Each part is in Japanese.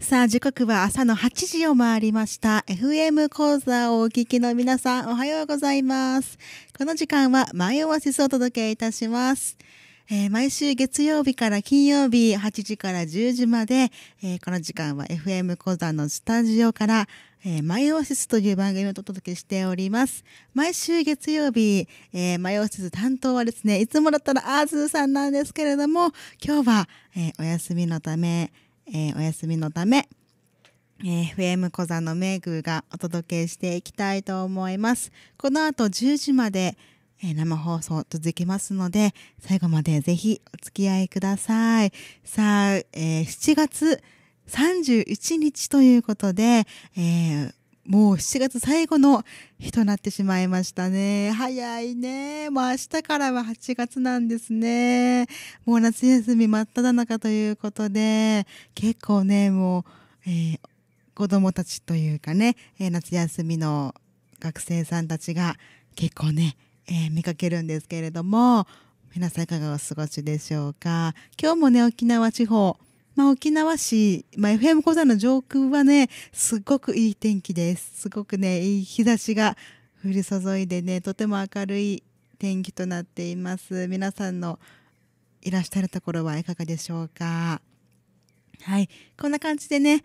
さあ、時刻は朝の8時を回りました。FM 講座をお聞きの皆さん、おはようございます。この時間は、イオアシスをお届けいたします。えー、毎週月曜日から金曜日8時から10時まで、えー、この時間は FM 講座のスタジオから、えー、マイオシスという番組をお届けしております。毎週月曜日、えー、マイオシス担当はですね、いつもだったらアーズさんなんですけれども、今日は、えー、お休みのため、えー、お休みのため、えー、FM 小座の名宮がお届けしていきたいと思います。この後10時まで、えー、生放送続きますので、最後までぜひお付き合いください。さあ、えー、7月31日ということで、えー、もう7月最後の日となってしまいましたね。早いね。もう明日からは8月なんですね。もう夏休み真っ只中ということで、結構ね、もう、えー、子供たちというかね、えー、夏休みの学生さんたちが結構ね、えー、見かけるんですけれども、皆さんいかがお過ごしでしょうか。今日もね、沖縄地方、まあ、沖縄市、まあ、FM 講座の上空はね、すごくいい天気です。すごくね、いい日差しが降り注いでね、とても明るい天気となっています。皆さんのいらっしゃるところはいかがでしょうか。はい、こんな感じでね。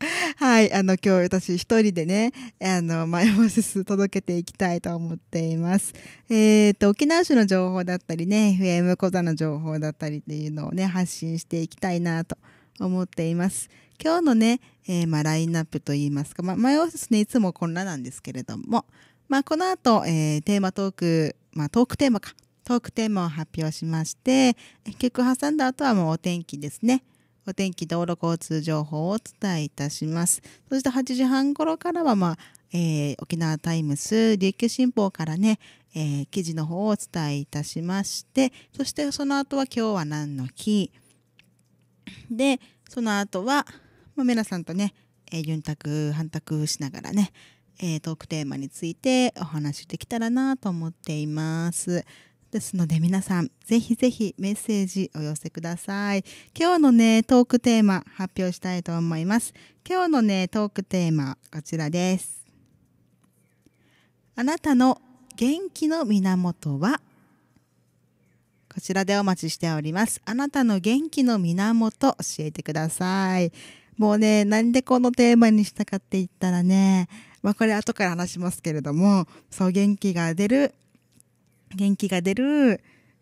はい、あの、今日私一人でね、あの、マイボセス届けていきたいと思っています。えっ、ー、と、沖縄市の情報だったりね、FM 小座の情報だったりっていうのをね、発信していきたいなと思っています。今日のね、えー、まあ、ラインナップといいますか、まあ、マイボセスね、いつもこんななんですけれども、まあ、この後、えー、テーマトーク、まあ、トークテーマか、トークテーマを発表しまして、結局挟んだ後はもうお天気ですね。お天気、道路交通情報をお伝えいたします。そして8時半頃からは、まあえー、沖縄タイムス琉球新報からね、えー、記事の方をお伝えいたしまして、そしてその後は今日は何の日。で、その後は、まあ、さんとね、えー、ユ沢、しながらね、えー、トークテーマについてお話しできたらなと思っています。ですので皆さんぜひぜひメッセージお寄せください今日のねトークテーマ発表したいと思います今日のねトークテーマこちらですあなたの元気の源はこちらでお待ちしておりますあなたの元気の源教えてくださいもうねなんでこのテーマにしたかって言ったらねまあこれ後から話しますけれどもそう元気が出る元気が出る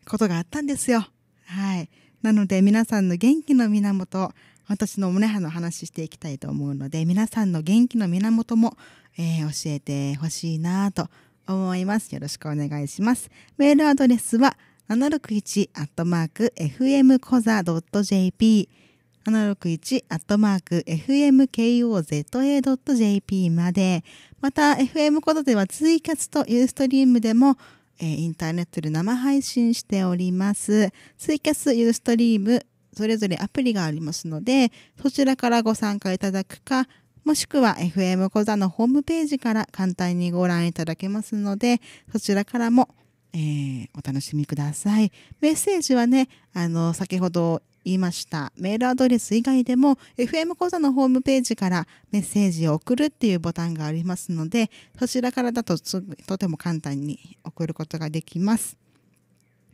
ことがあったんですよ。はい。なので皆さんの元気の源、私の胸派の話していきたいと思うので、皆さんの元気の源も、えー、教えてほしいなと思います。よろしくお願いします。メールアドレスは、761-fmkoza.jp 761-fmkoza.jp まで、また FM コザではツイキャスとユーストリームでもえー、インターネットで生配信しております。ツイキャス、ユーストリーム、それぞれアプリがありますので、そちらからご参加いただくか、もしくは FM 講座のホームページから簡単にご覧いただけますので、そちらからも、えー、お楽しみください。メッセージはね、あの、先ほど言いました。メールアドレス以外でも FM 講座のホームページからメッセージを送るっていうボタンがありますので、そちらからだととても簡単に送ることができます。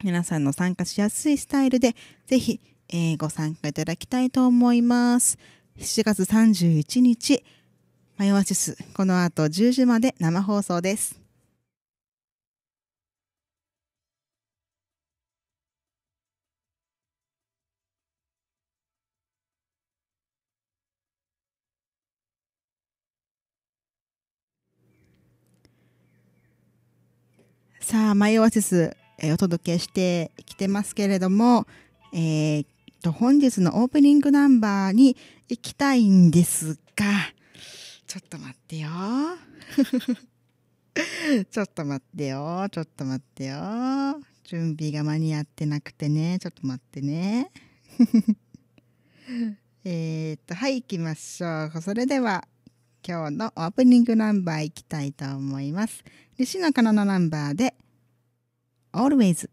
皆さんの参加しやすいスタイルで、ぜひ、えー、ご参加いただきたいと思います。7月31日、マヨアシス、この後10時まで生放送です。さあ、マイオアシス、えー、お届けしてきてますけれども、えー、と、本日のオープニングナンバーに行きたいんですが、ちょっと待ってよ。ちょっと待ってよ。ちょっと待ってよ。準備が間に合ってなくてね。ちょっと待ってね。えっと、はい、行きましょう。それでは、今日のオープニングナンバーいきたいと思います。西野のカナのナンバーで Always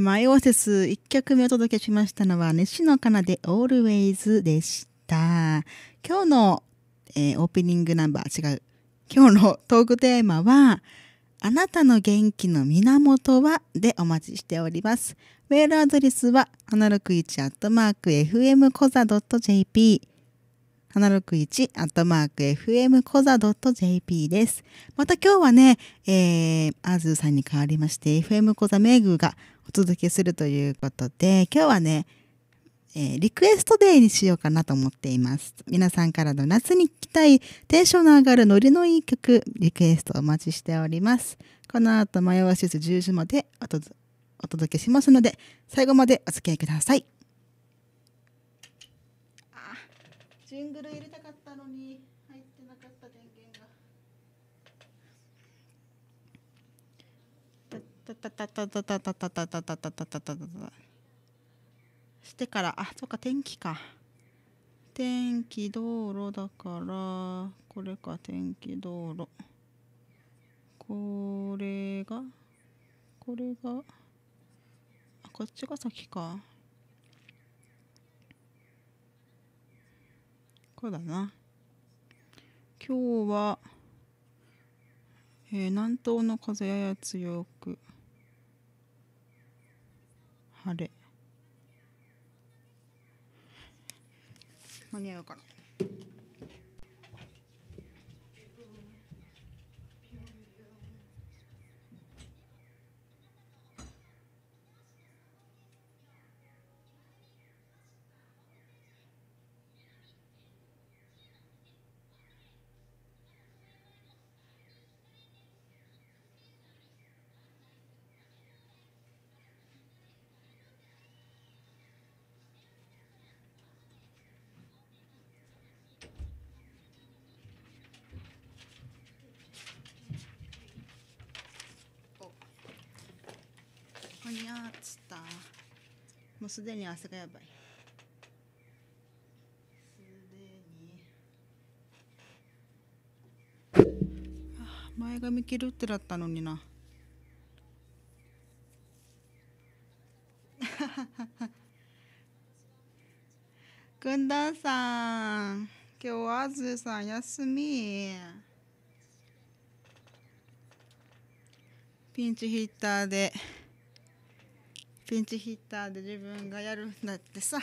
マイオセス1曲目お届けしましたのは、西野かなで Always でした。今日の、えー、オープニングナンバー違う。今日のトークテーマは、あなたの元気の源はでお待ちしております。メールアドレスは、761-fmcoza.jp 761-fmcoza.jp です。また今日はね、えー、アズーさんに代わりまして、FM コザメグがお届けするということで、今日はね、えー、リクエストデーにしようかなと思っています。皆さんからの夏に聴きたいテンションの上がるノリのいい曲、リクエストお待ちしております。この後、迷わしず10時までお届けしますので、最後までお付き合いください。あ、ジングル入れたたたたたたたたたたたたたたたたしてからあそっか天気か天気道路だからこれか天気道路これがこれがあこっちが先かこうだな今日は、えー、南東の風やや強く晴れ間に合うから。すでに汗がやばいすでにあ前髪切るってだったのにな 軍団さん今日はあずさん休みピンチヒッターで。ピンチヒッターで自分がやるんだってさ。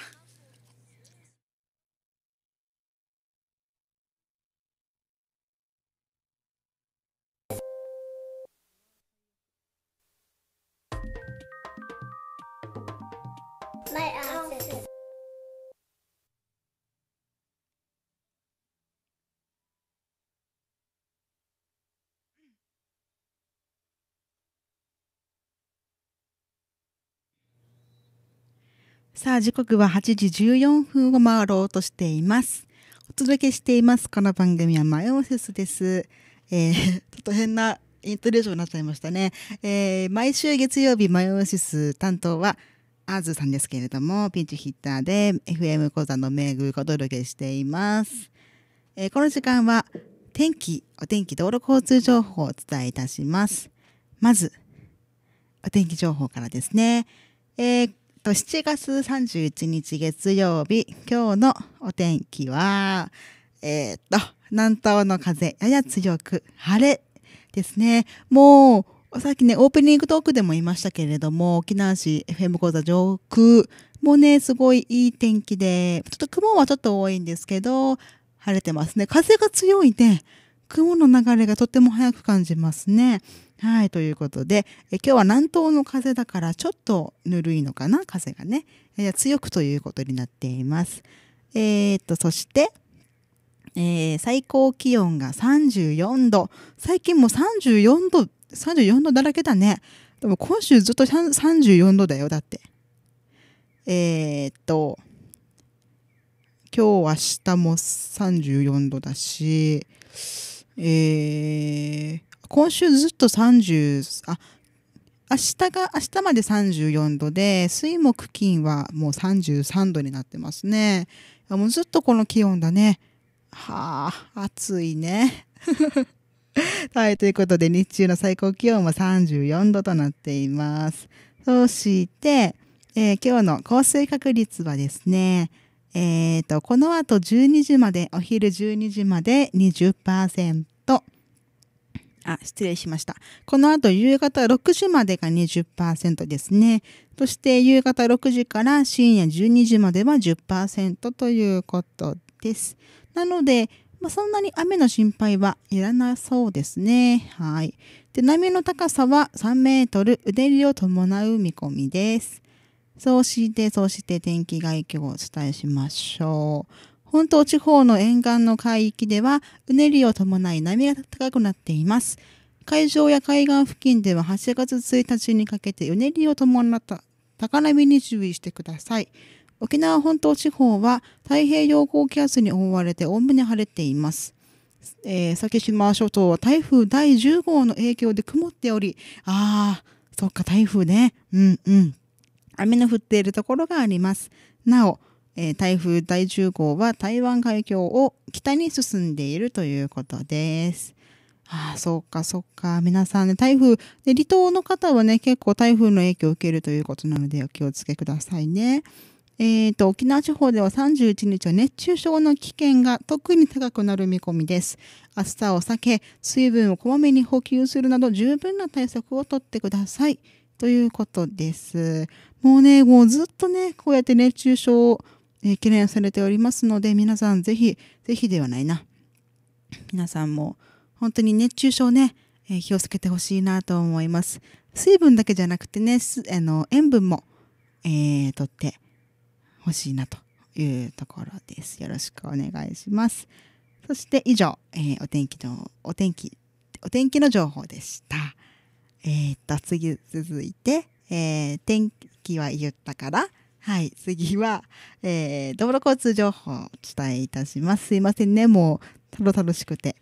さあ、時刻は8時14分を回ろうとしています。お届けしています。この番組はマヨセスです。えー、ちょっと変なイントネーションになっちゃいましたね。えー、毎週月曜日マヨセス担当は、アーズさんですけれども、ピンチヒッターで FM 講座の名具をお届けしています。えー、この時間は、天気、お天気、道路交通情報をお伝えいたします。まず、お天気情報からですね。えー、と7月31日月曜日、今日のお天気は、えー、っと、南東の風、やや強く、晴れですね。もう、さっきね、オープニングトークでも言いましたけれども、沖縄市 FM 講座上空もね、すごいいい天気で、ちょっと雲はちょっと多いんですけど、晴れてますね。風が強いね。雲の流れがとっても速く感じますね。はい、ということで、え今日は南東の風だからちょっとぬるいのかな、風がね。や強くということになっています。えー、っと、そして、えー、最高気温が34度。最近も34度、34度だらけだね。でも今週ずっと34度だよ、だって。えー、っと、今日明日も34度だし、えー、今週ずっと30、あ、明日が、明日まで34度で、水木金はもう33度になってますね。もうずっとこの気温だね。はあ、暑いね。はい、ということで日中の最高気温は34度となっています。そして、えー、今日の降水確率はですね、えっ、ー、と、この後12時まで、お昼12時まで20%。あ、失礼しました。この後夕方6時までが20%ですね。そして夕方6時から深夜12時までは10%ということです。なので、まあ、そんなに雨の心配はいらなそうですね。はい。で、波の高さは3メートル、うでりを伴う見込みです。そうして、そうして天気概況をお伝えしましょう。本島地方の沿岸の海域ではうねりを伴い波が高くなっています。海上や海岸付近では8月1日にかけてうねりを伴った高波に注意してください。沖縄本島地方は太平洋高気圧に覆われておおむね晴れています。えー、先島諸島は台風第10号の影響で曇っており、あー、そっか台風ね。うんうん。雨の降っているところがあります。なお、えー、台風第10号は台湾海峡を北に進んでいるということです。ああ、そっかそっか。皆さんね、台風、で離島の方はね、結構台風の影響を受けるということなのでお気をつけくださいね。えっ、ー、と、沖縄地方では31日は熱中症の危険が特に高くなる見込みです。暑さを避け、水分をこまめに補給するなど十分な対策をとってください。ということです。もうね、もうずっとね、こうやって熱中症えー、記念されておりますので、皆さんぜひ、ぜひではないな。皆さんも本当に熱中症ね、えー、気をつけてほしいなと思います。水分だけじゃなくてね、あの塩分も、えー、とってほしいなというところです。よろしくお願いします。そして以上、えー、お天気の、お天気、お天気の情報でした。えー、っと、次、続いて、えー、天気は言ったから、はい、次は、えー、道路交通情報をお伝えいたします。すいませんね、もう、たろたろしくて。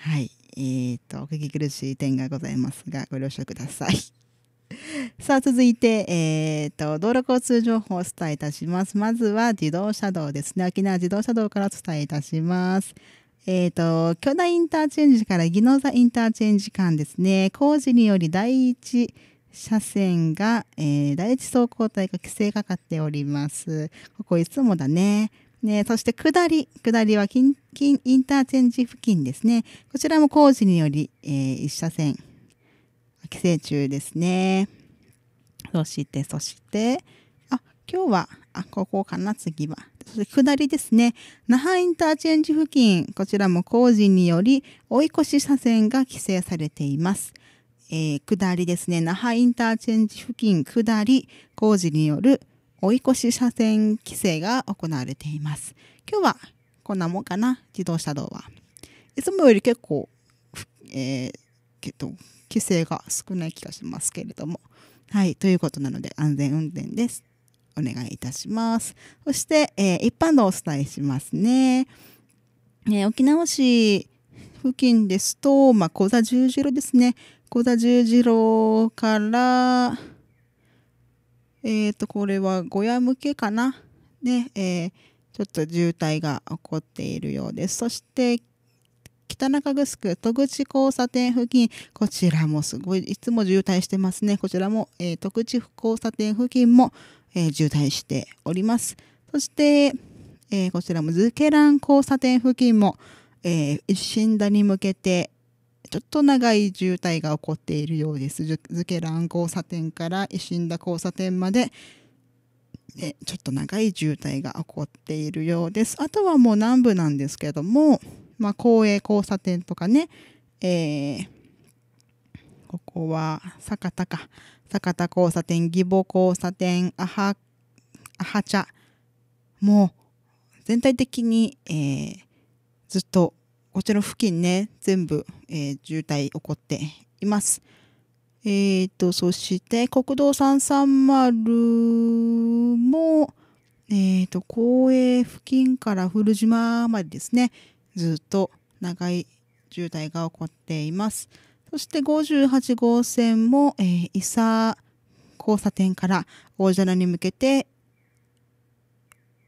はい、えー、っと、お聞き苦しい点がございますが、ご了承ください。さあ、続いて、えー、っと、道路交通情報をお伝えいたします。まずは自動車道ですね。沖縄自動車道からお伝えいたします。えっ、ー、と、巨大インターチェンジから宜野座インターチェンジ間ですね。工事により第一車線が、えー、第一走行帯が規制がかっております。ここいつもだね。ね、そして下り、下りは近近インターチェンジ付近ですね。こちらも工事により、えー、1車線、規制中ですね。そして、そして、あ、今日は、あ、ここかな、次は。そして下りですね。那覇インターチェンジ付近、こちらも工事により、追い越し車線が規制されています。えー、下りですね、那覇インターチェンジ付近下り工事による追い越し車線規制が行われています。今日はこんなもんかな、自動車道は。いつもより結構、えー、規制が少ない気がしますけれども。はい、ということなので安全運転です。お願いいたします。そして、えー、一般道をお伝えしますね。えー、沖縄市付近ですと、まあ、座十字路ですね。小田十次郎から、えっ、ー、と、これは小屋向けかな。ね、えー、ちょっと渋滞が起こっているようです。そして、北中城戸口交差点付近、こちらもすごい、いつも渋滞してますね。こちらも、えー、戸口交差点付近も、えー、渋滞しております。そして、えー、こちらもズケラン交差点付近も、えー、一心田に向けて、ちょっと長い渋滞が起こっているようです。ズケラン交差点から石田交差点まで、ね、ちょっと長い渋滞が起こっているようです。あとはもう南部なんですけども、まあ、公営交差点とかね、えー、ここは酒田か。酒田交差点、義母交差点、アハ、アハ茶。もう、全体的に、えー、ずっとこちら付近ね、全部、えー、渋滞起こっています。えーと、そして国道330も、えーと、公営付近から古島までですね、ずっと長い渋滞が起こっています。そして58号線も、えー、伊佐交差点から大蛇に向けて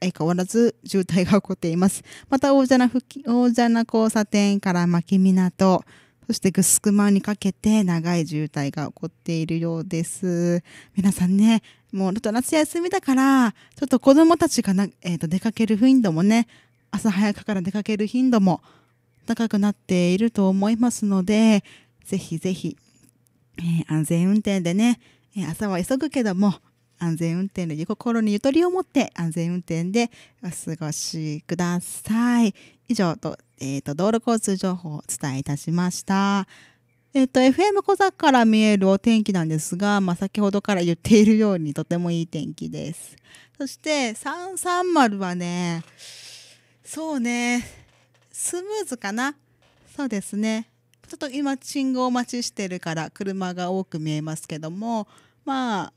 相変わらず渋滞が起こっています。また、大蛇な付近、大蛇な交差点から牧港、そしてぐすくまにかけて長い渋滞が起こっているようです。皆さんね、もう、ちょっと夏休みだから、ちょっと子供たちがな、えっ、ー、と、出かける頻度もね、朝早くから出かける頻度も高くなっていると思いますので、ぜひぜひ、えー、安全運転でね、え朝は急ぐけども、安全運転で心にゆとりを持って安全運転でお過ごしください。以上と、えっ、ー、と、道路交通情報をお伝えいたしました。えっ、ー、と、FM 小座から見えるお天気なんですが、まあ、先ほどから言っているようにとてもいい天気です。そして、330はね、そうね、スムーズかな。そうですね。ちょっと今、信号待ちしてるから、車が多く見えますけども、まあ、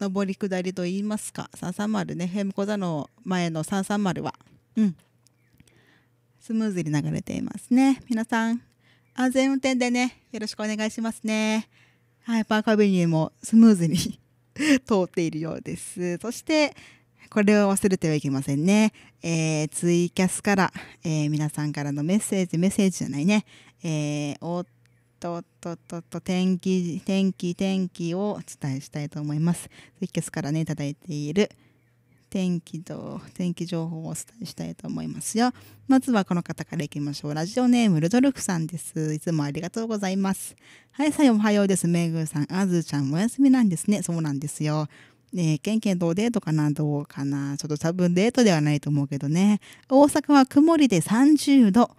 上り下りといいますか330ねヘムコ座の前の330は、うん、スムーズに流れていますね皆さん安全運転でねよろしくお願いしますねはいパーカアベニューもスムーズに 通っているようですそしてこれを忘れてはいけませんね、えー、ツイキャスから、えー、皆さんからのメッセージメッセージじゃないね、えー、おとっとっとっと天気天気天気をお伝えしたいと思います。ツイッャスからねだいている天気と天気情報をお伝えしたいと思いますよ。まずはこの方からいきましょう。ラジオネームルドルフさんです。いつもありがとうございます。はい、さあ、おはようです。メぐーさん、あずちゃん、お休みなんですね。そうなんですよ。えケンケンとデートかなどうかなちょっと多分デートではないと思うけどね。大阪は曇りで30度。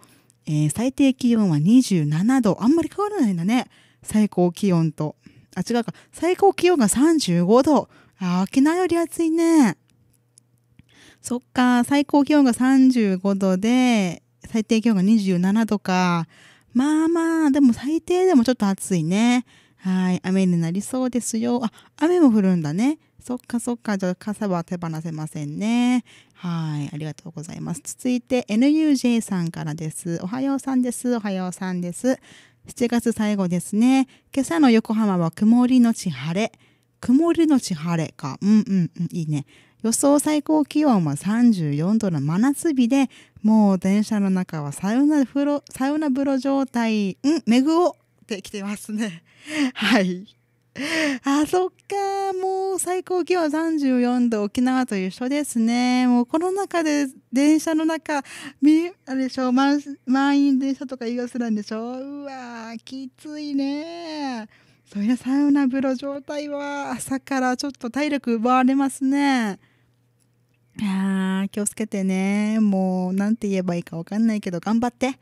えー、最低気温は27度。あんまり変わらないんだね。最高気温と。あ、違うか。最高気温が35度。あ、沖縄より暑いね。そっか。最高気温が35度で、最低気温が27度か。まあまあ、でも最低でもちょっと暑いね。はい。雨になりそうですよ。あ、雨も降るんだね。そっかそっか。じゃあ傘は手放せませんね。はい。ありがとうございます。続いて NUJ さんからです。おはようさんです。おはようさんです。7月最後ですね。今朝の横浜は曇りのち晴れ。曇りのち晴れか。うんうんうん。いいね。予想最高気温は34度の真夏日で、もう電車の中はサウナ風呂、サウナ風呂状態、うん、めぐおって来てますね。はい。あ、そっか。もう最高気温34度、沖縄と一緒ですね。もうこの中で電車の中、み、あれでしょ、満満員電車とか言い忘れなんでしょうわきついね。そりゃサウナ風呂状態は朝からちょっと体力奪われますね。やー、気をつけてね。もう、なんて言えばいいかわかんないけど、頑張って。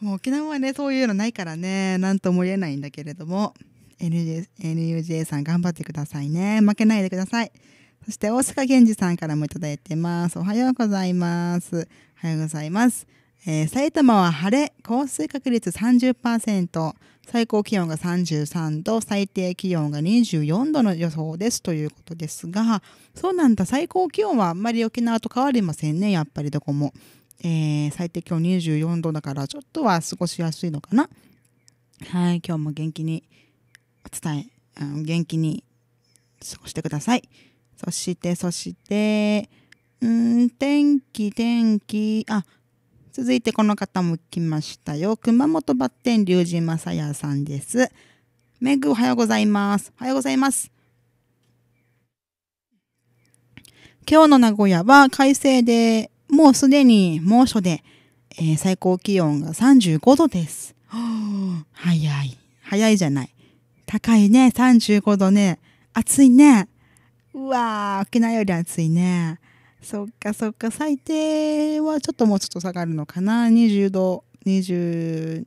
もう沖縄はね、そういうのないからね、なんとも言えないんだけれども、NUJ, さん頑張ってくださいね。負けないでください。そして大塚源氏さんからもいただいてます。おはようございます。おはようございます。えー、埼玉は晴れ、降水確率30%、最高気温が33度、最低気温が24度の予想ですということですが、そうなんだ、最高気温はあんまり沖縄と変わりませんね、やっぱりどこも。えー、最低今日24度だからちょっとは過ごしやすいのかな。はい、今日も元気に伝え、うん、元気に過ごしてください。そして、そして、うん天気、天気、あ、続いてこの方も来ましたよ。熊本バッテン龍神正也さんです。メグおはようございます。おはようございます。今日の名古屋は快晴でもうすでに猛暑で、えー、最高気温が35度です。早い。早いじゃない。高いね。35度ね。暑いね。うわー、沖縄より暑いね。そっかそっか。最低はちょっともうちょっと下がるのかな。20度、24、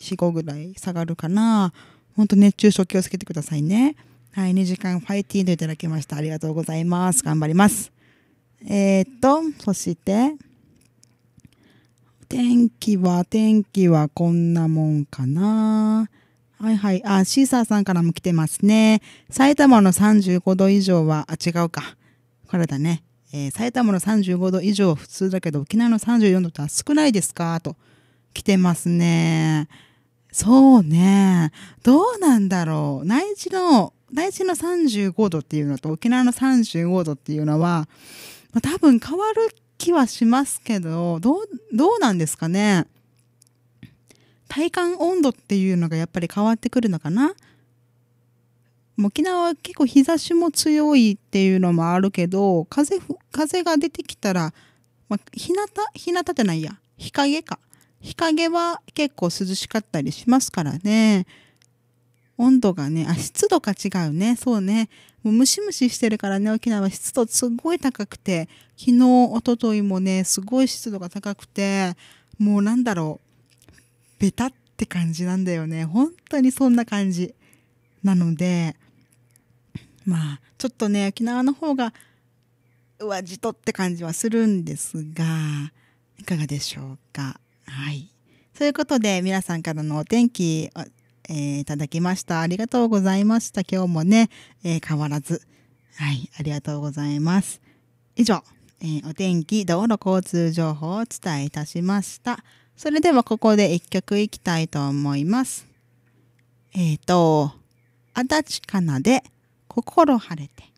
5ぐらい下がるかな。ほんと熱中症気をつけてくださいね。はい、2時間ファイティードいただきました。ありがとうございます。頑張ります。えー、っと、そして、天気は、天気はこんなもんかな。はいはい。あ、シーサーさんからも来てますね。埼玉の35度以上は、あ、違うか。これだね。えー、埼玉の35度以上普通だけど、沖縄の34度って少ないですかと来てますね。そうね。どうなんだろう。内地の、内地の35度っていうのと沖縄の35度っていうのは、まあ、多分変わる気はしますけどどうどうなんですかね体感温度っていうのがやっぱり変わってくるのかな沖縄は結構日差しも強いっていうのもあるけど風風が出てきたら、まあ、日向日向じゃないや日陰か日陰は結構涼しかったりしますからね温度がねあ湿度が違うねそうねもうムシムシしてるからね、沖縄は湿度すごい高くて、昨日、おとといもね、すごい湿度が高くて、もうなんだろう、ベタって感じなんだよね。本当にそんな感じ。なので、まあ、ちょっとね、沖縄の方が、うわ、じとって感じはするんですが、いかがでしょうか。はい。ということで、皆さんからのお天気、えー、いただきました。ありがとうございました。今日もね、えー、変わらず。はい、ありがとうございます。以上、えー、お天気、道路交通情報をお伝えいたしました。それではここで一曲いきたいと思います。えっ、ー、と、足立かなで、心晴れて。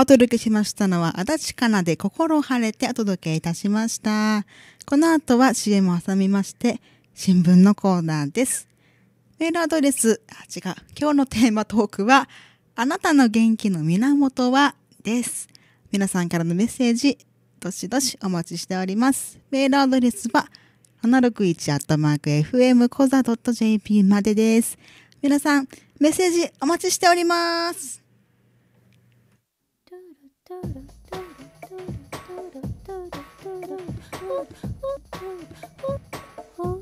お届けしましたのは、足立かなで心晴れてお届けいたしました。この後は CM を挟みまして、新聞のコーナーです。メールアドレス、あ、違う。今日のテーマトークは、あなたの元気の源は、です。皆さんからのメッセージ、どしどしお待ちしております。メールアドレスは、761-fm コザ .jp までです。皆さん、メッセージお待ちしております。Oh.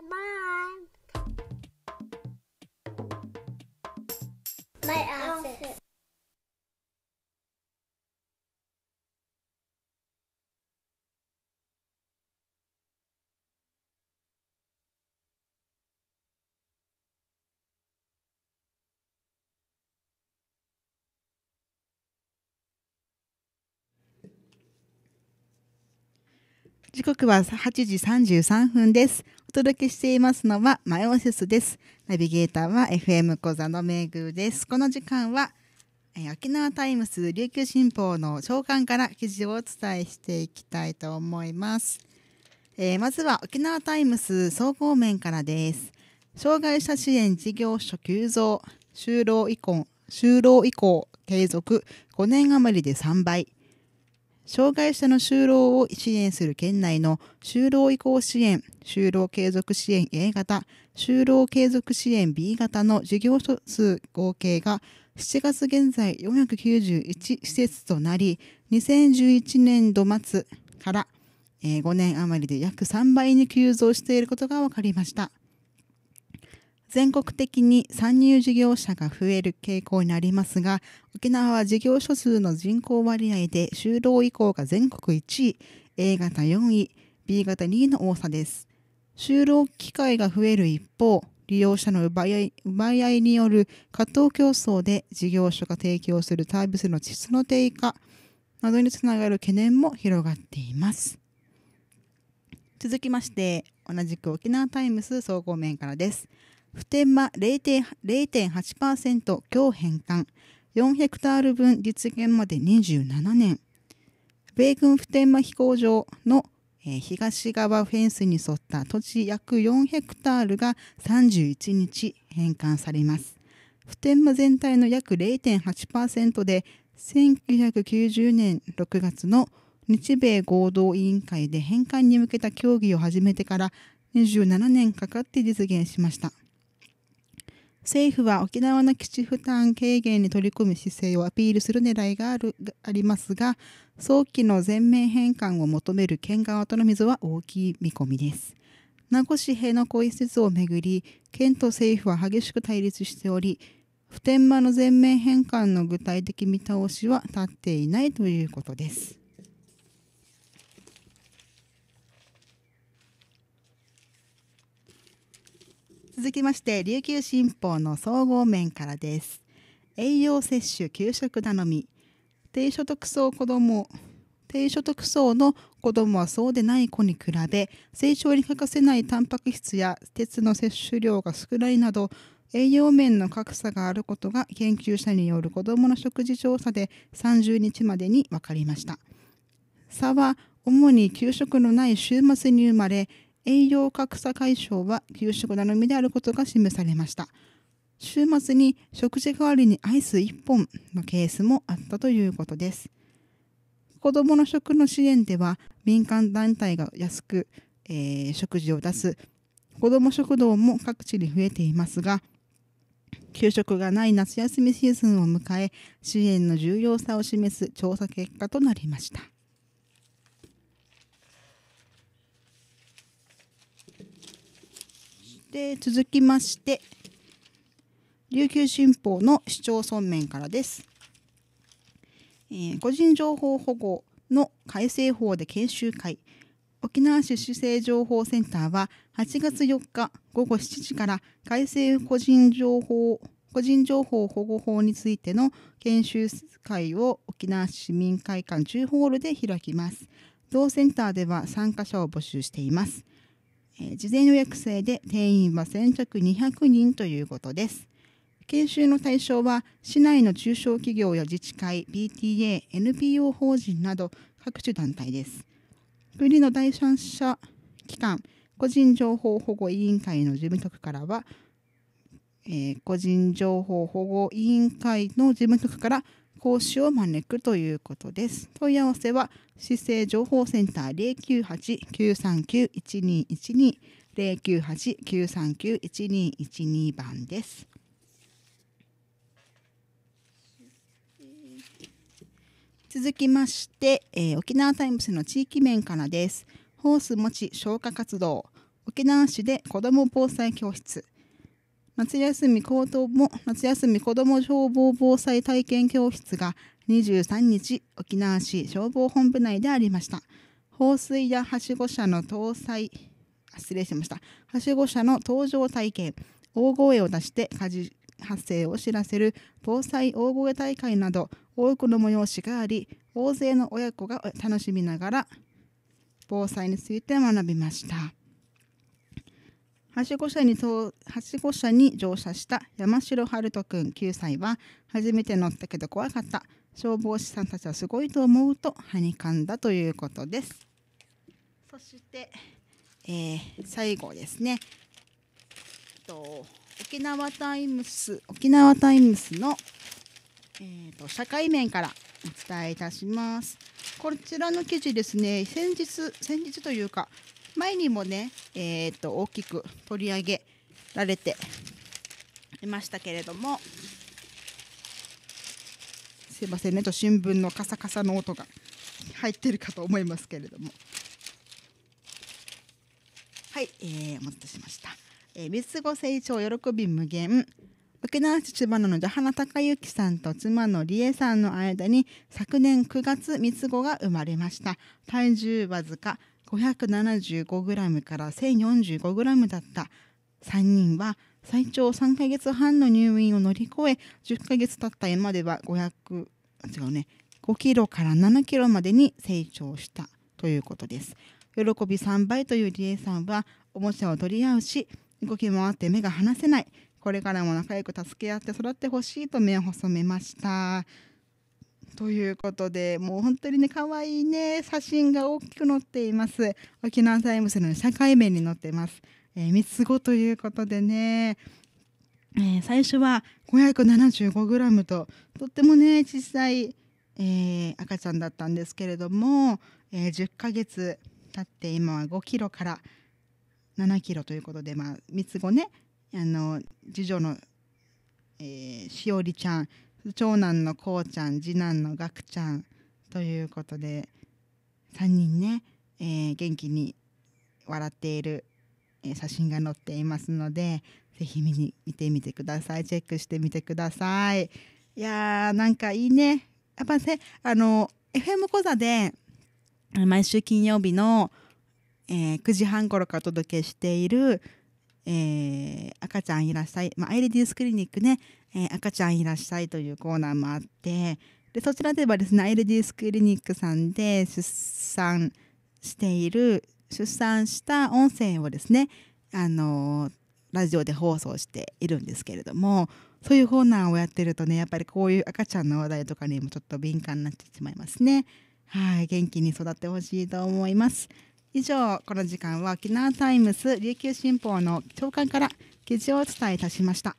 Come on. My outfit. outfit. 時刻は8時33分です。届けしていますのはマヨセスです。ナビゲーターは FM 小座のめぐです。この時間はえ沖縄タイムス琉球新報の長官から記事をお伝えしていきたいと思います。えー、まずは沖縄タイムス総合面からです。障害者支援事業所急増、就労移行、就労移行継続、5年余りで3倍。障害者の就労を支援する県内の就労移行支援、就労継続支援 A 型、就労継続支援 B 型の事業所数合計が7月現在491施設となり、2011年度末から5年余りで約3倍に急増していることが分かりました。全国的に参入事業者が増える傾向になりますが、沖縄は事業所数の人口割合で就労移行が全国1位、A 型4位、B 型2位の多さです。就労機会が増える一方、利用者の奪い合い奪い合いによる過当競争で事業所が提供するサービスの質の低下などにつながる懸念も広がっています。続きまして、同じく沖縄タイムス総合面からです。普天間0.8%強返還4ヘクタール分実現まで27年米軍普天間飛行場の東側フェンスに沿った土地約4ヘクタールが31日返還されます普天間全体の約0.8%で1990年6月の日米合同委員会で返還に向けた協議を始めてから27年かかって実現しました政府は沖縄の基地負担軽減に取り組む姿勢をアピールする狙いがあるありますが早期の全面返還を求める県側との溝は大きい見込みです。名護市辺野古移設をめぐり県と政府は激しく対立しており普天間の全面返還の具体的見通しは立っていないということです。続きまして琉球新報の総合面からです栄養摂取給食頼み低所得層子ども低所得層の子どもはそうでない子に比べ成長に欠かせないタンパク質や鉄の摂取量が少ないなど栄養面の格差があることが研究者による子どもの食事調査で30日までに分かりました差は主に給食のない週末に生まれ栄養格差解消は給食頼みであることが示されました週末に食事代わりにアイス1本のケースもあったということです子どもの食の支援では民間団体が安く、えー、食事を出す子ども食堂も各地に増えていますが給食がない夏休みシーズンを迎え支援の重要さを示す調査結果となりました。で続きまして琉球新報の市町村面からです、えー、個人情報保護の改正法で研修会沖縄市市政情報センターは8月4日午後7時から改正個人情報個人情報保護法についての研修会を沖縄市民会館10ホールで開きます。同センターでは参加者を募集しています。え事前予約制で定員は先着200人ということです。研修の対象は市内の中小企業や自治会、PTA、NPO 法人など各種団体です。国の第三者機関、個人情報保護委員会の事務局からは、えー、個人情報保護委員会の事務局から講師を招くということです。問い合わせは、市政情報センター098-939-1212 098-939-1212番です。続きまして、えー、沖縄タイムスの地域面からです。ホース持ち消火活動、沖縄市で子ども防災教室、夏休みも夏休み子ども消防防災体験教室が23日沖縄市消防本部内でありました放水やはしご車の搭載失礼しましたはしご車の搭乗体験大声を出して火事発生を知らせる防災大声大会など多くの催しがあり大勢の親子が楽しみながら防災について学びました。はしご車にはしご車に乗車した山城春人君9歳は初めて乗ったけど怖かった消防士さんたちはすごいと思うとはにかんだということですそして、えー、最後ですねと沖縄タイムス沖縄タイムスの、えーと社会面からお伝えいたしますこちらの記事ですね先日先日というか前にもね、えー、っと大きく取り上げられていましたけれどもすいませんねと新聞のカサカサの音が入ってるかと思いますけれどもはい、えー、お待たせしました。えー、三つ子成長喜び無限沖縄市千葉なので花隆之さんと妻の理恵さんの間に昨年9月三つ子が生まれました体重わずか 575g から 1045g だった3人は最長3ヶ月半の入院を乗り越え10ヶ月経った今では500違うね5キロから7キロまでに成長したということです喜び3倍という理恵さんはおもちゃを取り合うし動き回って目が離せないこれからも仲良く助け合って育ってほしいと目を細めましたということで、もう本当にね、可愛いね、写真が大きく載っています。沖縄タイムズの社会面に載っています。えー、三つ子ということでね、えー、最初は 575g と、とってもね、小さい、えー、赤ちゃんだったんですけれども、え10ヶ月経って今は 5kg から7 k g ということで、まあ、三つ子ね、あの、次女の、えしおりちゃん、長男のこうちゃん次男のがくちゃんということで3人ね、えー、元気に笑っている、えー、写真が載っていますのでぜひ見に見てみてくださいチェックしてみてくださいいやーなんかいいねやっぱねあの FM 講座で毎週金曜日の、えー、9時半頃からお届けしている、えー、赤ちゃんいらっしゃい、まあ、アイレディウスクリニックねえー、赤ちゃんいらっしゃいというコーナーもあってでそちらではですね LDS クリニックさんで出産している出産した音声をですねあのー、ラジオで放送しているんですけれどもそういうコーナーをやってるとねやっぱりこういう赤ちゃんの話題とかにもちょっと敏感になってしまいますね。はい、元気に育ってほしいと思います。以上、この時間は沖縄タイムス琉球新報の長官から記事をお伝えいたしました。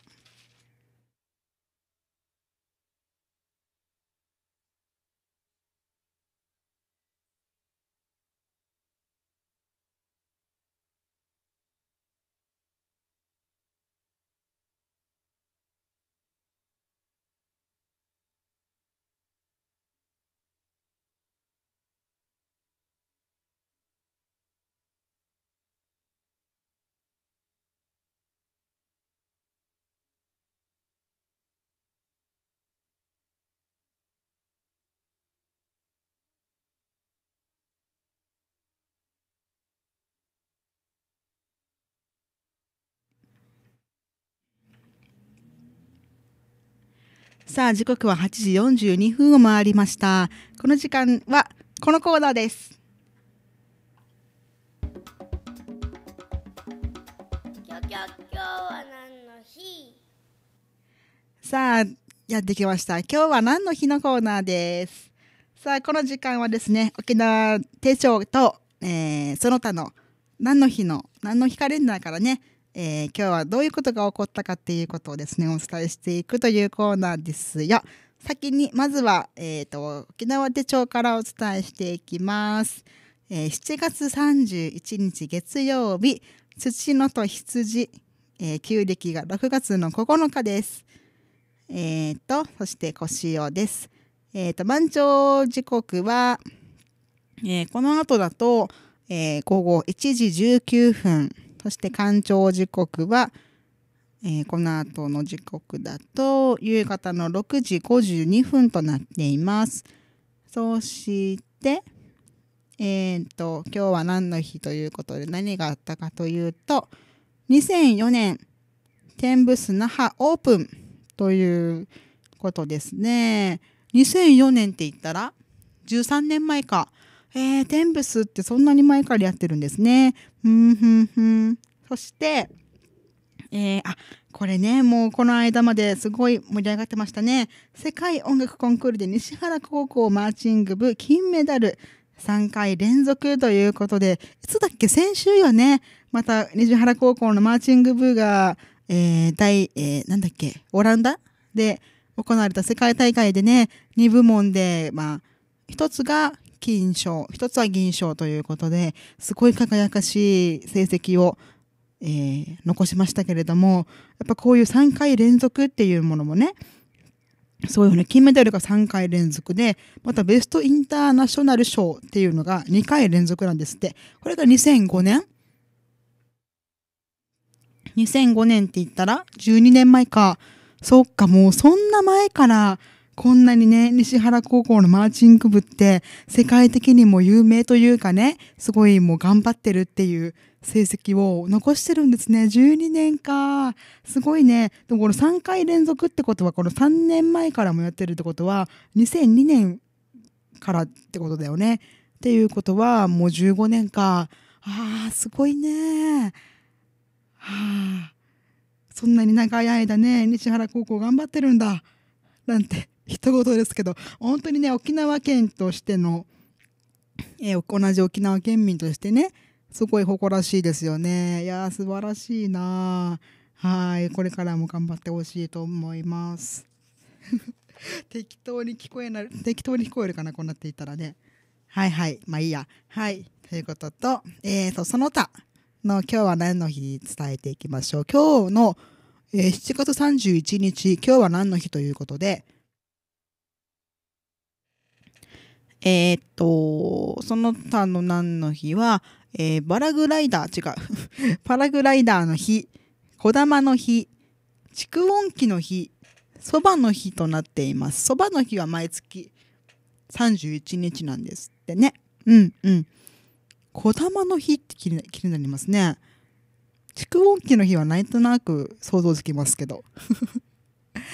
さあ、時刻は8時42分を回りました。この時間は、このコーナーです。さあ、やってきました。今日は何の日のコーナーです。さあ、この時間はですね、沖縄手帳と、えー、その他の何の日の、何の日カレンダーからね、えー、今日はどういうことが起こったかっていうことをですね、お伝えしていくというコーナーですよ。先に、まずは、えー、と、沖縄手帳からお伝えしていきます。えー、7月31日月曜日、土のと羊、えー、旧暦が6月の9日です。えっ、ー、と、そして腰潮です。えっ、ー、と、満潮時刻は、えー、この後だと、えー、午後1時19分。そして干潮時刻は、えー、この後の時刻だと夕方の6時52分となっています。そして、えっ、ー、と、今日は何の日ということで何があったかというと、2004年、天武砂覇オープンということですね。2004年って言ったら13年前か。えー、天ブスってそんなに前からやってるんですね。ふんふんふん。そして、えー、あ、これね、もうこの間まですごい盛り上がってましたね。世界音楽コンクールで西原高校マーチング部金メダル3回連続ということで、いつだっけ先週よね、また西原高校のマーチング部が、えー、えー、なんだっけ、オランダで行われた世界大会でね、2部門で、まあ、一つが金賞、一つは銀賞ということで、すごい輝かしい成績を、えー、残しましたけれども、やっぱこういう3回連続っていうものもね、そういうに金メダルが3回連続で、またベストインターナショナル賞っていうのが2回連続なんですって。これが2005年 ?2005 年って言ったら12年前か。そっか、もうそんな前からこんなにね、西原高校のマーチング部って世界的にも有名というかね、すごいもう頑張ってるっていう成績を残してるんですね。12年か。すごいね。でもこの3回連続ってことは、この3年前からもやってるってことは、2002年からってことだよね。っていうことは、もう15年か。ああ、すごいね。はあ。そんなに長い間ね、西原高校頑張ってるんだ。なんて一言ですけど本当にね沖縄県としての、えー、同じ沖縄県民としてねすごい誇らしいですよねいや素晴らしいなはいこれからも頑張ってほしいと思います 適当に聞こえな適当に聞こえるかなこうなっていたらねはいはいまあいいやはいということと,、えーと、とその他の今日は何の日伝えていきましょう今日の、えー、7月31日今日は何の日ということでえー、っと、その他の何の日は、えー、バラグライダー、違う。パ ラグライダーの日、こだまの日、蓄音機の日、そばの日となっています。そばの日は毎月31日なんですってね。うんうん。こだまの日って気に気になりますね。蓄音機の日はなんとなく想像つきますけど。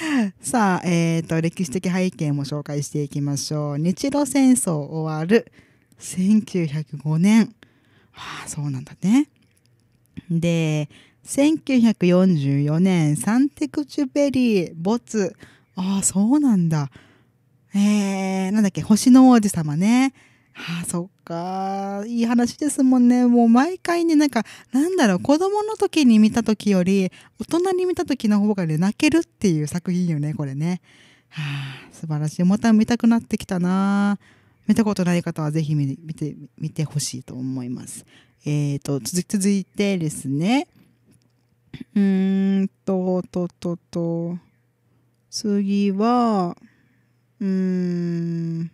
さあ、えっ、ー、と、歴史的背景も紹介していきましょう。日露戦争終わる1905年。はあ、そうなんだね。で、1944年、サンテクチュベリー没。ああ、そうなんだ。えー、なんだっけ、星の王子様ね。ああ、そっか。いい話ですもんね。もう毎回ね、なんか、なんだろう、子供の時に見た時より、大人に見た時の方がね、泣けるっていう作品よね、これね。はあ、素晴らしい。また見たくなってきたな。見たことない方はぜひ見て、見てほしいと思います。えっ、ー、と、続いてですね。うーんと、と、と、と、次は、うーん、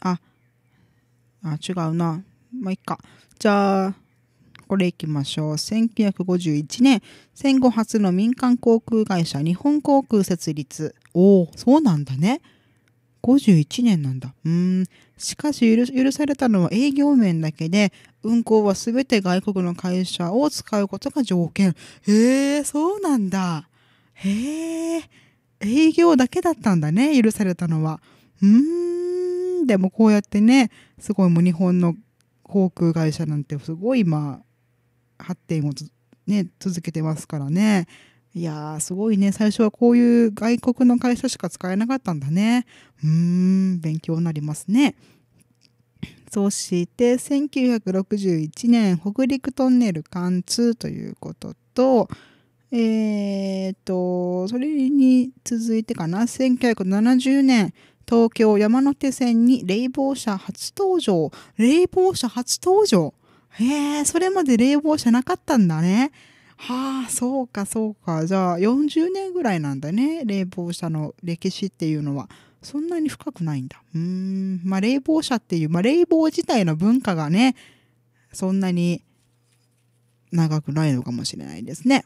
あ、あ、違うな。まあ、いっか。じゃあ、これいきましょう。1951年、戦後初の民間航空会社、日本航空設立。おお、そうなんだね。51年なんだ。うん。しかし許されたのは営業面だけで、運航は全て外国の会社を使うことが条件。へえ、そうなんだ。へえ、営業だけだったんだね、許されたのは。うーん。でもこうやってねすごいもう日本の航空会社なんてすごい今発展をね続けてますからねいやーすごいね最初はこういう外国の会社しか使えなかったんだねうーん勉強になりますねそして1961年北陸トンネル貫通ということとえー、っとそれに続いてかな1970年東京山手線に冷房車初登場。冷房車初登場へえ、それまで冷房車なかったんだね。はあ、そうかそうか。じゃあ40年ぐらいなんだね。冷房車の歴史っていうのは。そんなに深くないんだ。うーん。まあ、冷房車っていう、まあ、冷房自体の文化がね、そんなに長くないのかもしれないですね。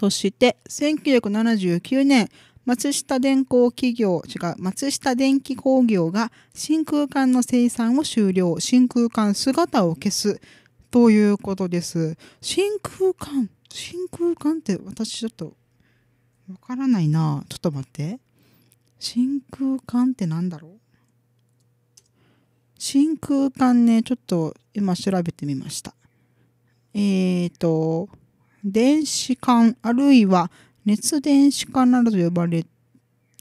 そして、1979年、松下電工企業、違う、松下電機工業が真空管の生産を終了、真空管姿を消すということです。真空管、真空管って私ちょっとわからないな。ちょっと待って。真空管って何だろう真空管ね、ちょっと今調べてみました。えっ、ー、と、電子管あるいは熱電子化などと呼ばれ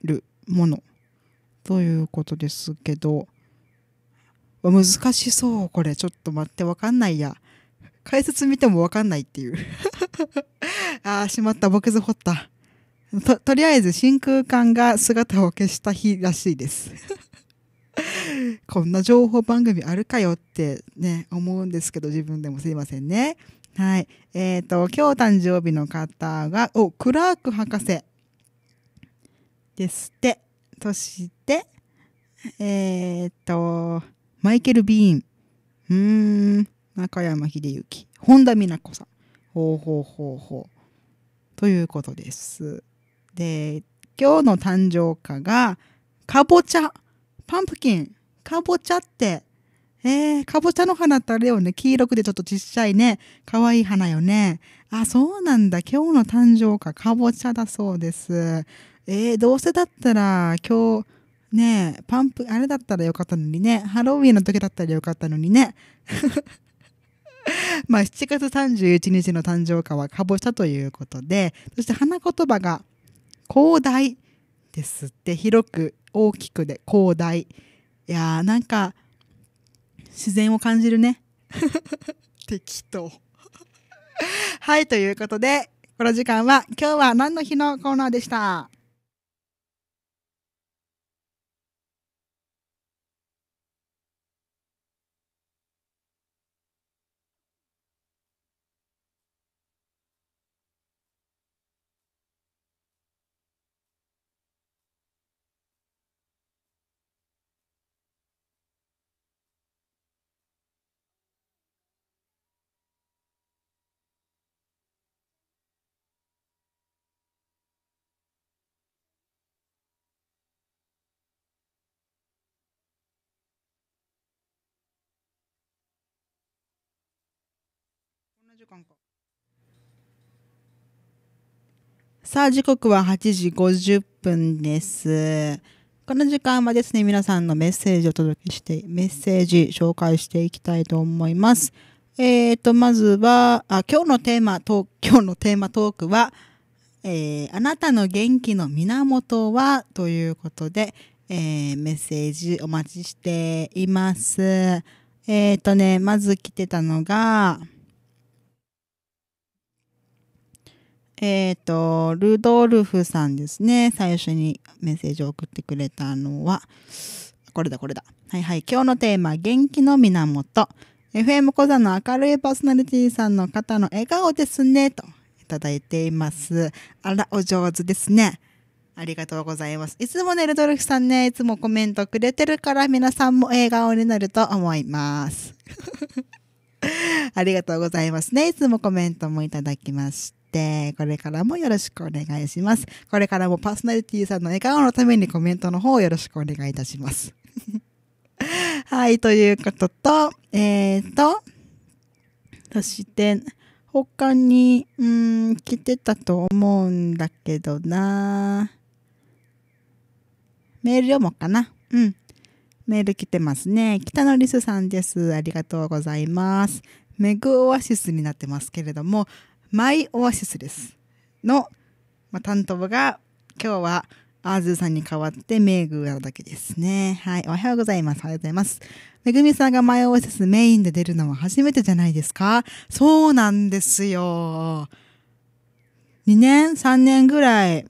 るものということですけど難しそうこれちょっと待って分かんないや解説見ても分かんないっていう ああしまった僕ず掘ったととりあえず真空管が姿を消した日らしいです こんな情報番組あるかよってね思うんですけど自分でもすいませんねはい。えっ、ー、と、今日誕生日の方が、お、クラーク博士ですって。そして、えっ、ー、と、マイケル・ビーン。うーん、中山秀幸。本田美奈子さん。ほうほうほうほう。ということです。で、今日の誕生日が、かぼちゃ。パンプキン。かぼちゃってえー、かぼちゃの花ってあれよね、黄色くてちょっとちっちゃいね、かわいい花よね。あ、そうなんだ。今日の誕生花、かぼちゃだそうです。えー、どうせだったら、今日、ねパンプ、あれだったらよかったのにね。ハロウィンの時だったらよかったのにね。まあ、7月31日の誕生花はかぼちゃということで、そして花言葉が、広大ですって、広く、大きくで、広大。いやー、なんか、自然を感じるね。適当。はい、ということで、この時間は今日は何の日のコーナーでした。時間かさあ時刻は8時50分ですこの時間はですね皆さんのメッセージをお届けしてメッセージ紹介していきたいと思いますえーとまずはあ今日のテーマト今日のテーマトークは、えー、あなたの元気の源はということで、えー、メッセージお待ちしていますえっ、ー、とねまず来てたのがえっ、ー、と、ルドルフさんですね。最初にメッセージを送ってくれたのは、これだこれだ。はいはい。今日のテーマ、元気の源。FM 小座の明るいパーソナリティさんの方の笑顔ですね。と、いただいています。あら、お上手ですね。ありがとうございます。いつもね、ルドルフさんね、いつもコメントくれてるから、皆さんも笑顔になると思います。ありがとうございますね。いつもコメントもいただきまして。て、これからもよろしくお願いします。これからもパーソナリティさんの笑顔のためにコメントの方よろしくお願いいたします。はい、ということと、えっ、ー、と、そして、他に、うん、来てたと思うんだけどなメール読もうかな。うん。メール来てますね。北野リスさんです。ありがとうございます。メグオアシスになってますけれども、マイオアシスですの、まあ、担当が今日はアーズーさんに代わってメイグなだけですね。はい。おはようございます。おはようございます。めぐみさんがマイオアシスメインで出るのは初めてじゃないですかそうなんですよ。2年、3年ぐらい、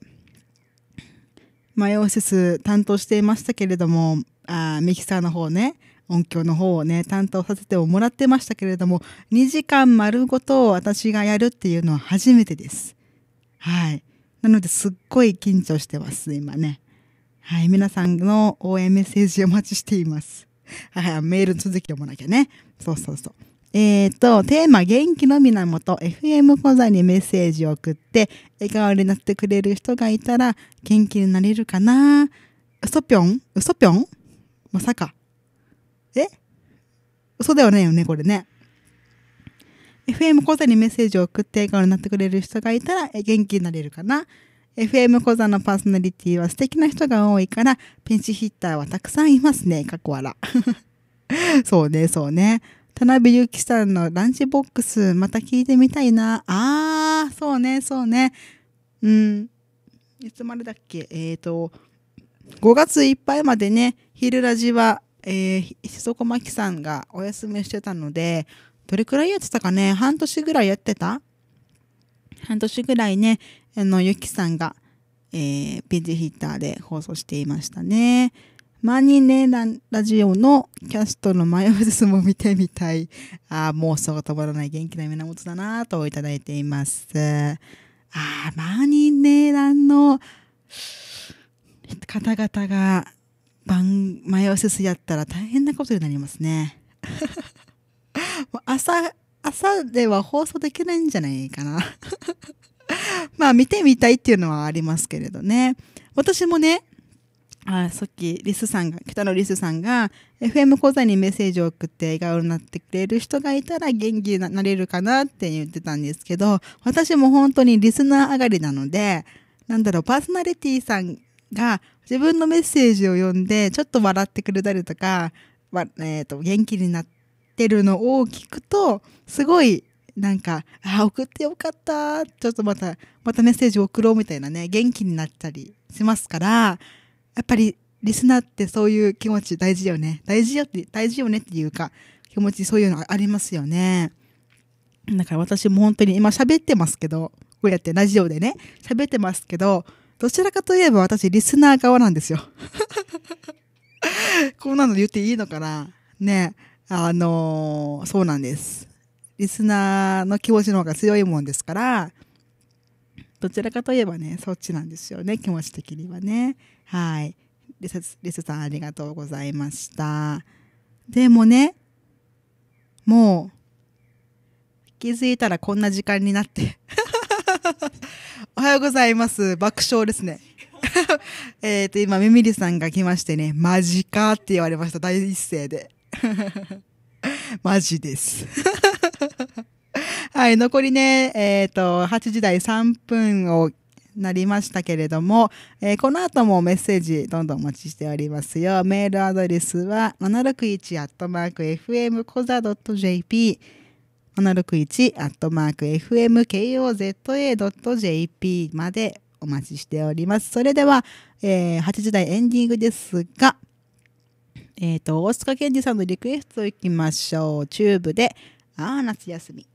マイオアシス担当していましたけれども、あミキサーの方ね。音響の方をね、担当させてもらってましたけれども、2時間丸ごと私がやるっていうのは初めてです。はい。なのですっごい緊張してます、今ね。はい。皆さんの応援メッセージお待ちしています。はい。メール続き読まなきゃね。そうそうそう。えっ、ー、と、テーマ、元気の源、FM 講座にメッセージを送って、笑顔になってくれる人がいたら、元気になれるかな嘘ぴょん嘘ぴょんまさか。え嘘ではないよね、これね。FM 講座にメッセージを送って笑顔になってくれる人がいたら元気になれるかな。FM 講座のパーソナリティは素敵な人が多いから、ピンチヒッターはたくさんいますね。過去わら。そうね、そうね。田辺ゆきさんのランチボックス、また聞いてみたいな。あー、そうね、そうね。うん。いつまでだっけえっ、ー、と、5月いっぱいまでね、昼ラジはえー、ひそこまきさんがお休みしてたので、どれくらいやってたかね半年ぐらいやってた半年ぐらいね、あの、ゆきさんが、えー、ピンチヒッターで放送していましたね。マーニーネーラジオのキャストのマヨネスも見てみたい。ああ、妄想が止まらない元気な源だなといただいています。ああ、マーニーネーランの方々が晩前わせすやったら大変なことになりますね。朝、朝では放送できないんじゃないかな。まあ見てみたいっていうのはありますけれどね。私もね、あさっきリスさんが、北野リスさんが FM 講座にメッセージを送って笑顔になってくれる人がいたら元気になれるかなって言ってたんですけど、私も本当にリスナー上がりなので、なんだろう、パーソナリティさんが自分のメッセージを読んで、ちょっと笑ってくれたりとか、えっ、ー、と、元気になってるのを聞くと、すごい、なんか、あ、送ってよかった。ちょっとまた、またメッセージ送ろうみたいなね、元気になったりしますから、やっぱりリスナーってそういう気持ち大事よね。大事よって、大事よねっていうか、気持ちそういうのありますよね。だから私も本当に今喋ってますけど、こうやってラジオでね、喋ってますけど、どちらかといえば私、リスナー側なんですよ。こんなの言っていいのかなね。あのー、そうなんです。リスナーの気持ちの方が強いもんですから、どちらかといえばね、そっちなんですよね、気持ち的にはね。はい。リスリスさんありがとうございました。でもね、もう、気づいたらこんな時間になって おはようございます。爆笑ですね。えっと、今、みみりさんが来ましてね、マジかって言われました。第一声で。マジです。はい、残りね、えっ、ー、と、8時台3分をなりましたけれども、えー、この後もメッセージどんどんお待ちしておりますよ。メールアドレスは761 f m z a .jp 761-fmkoza.jp までお待ちしております。それでは、えー、8時台エンディングですが、えっ、ー、と、大塚健二さんのリクエストいきましょう。チューブで、ああ、夏休み。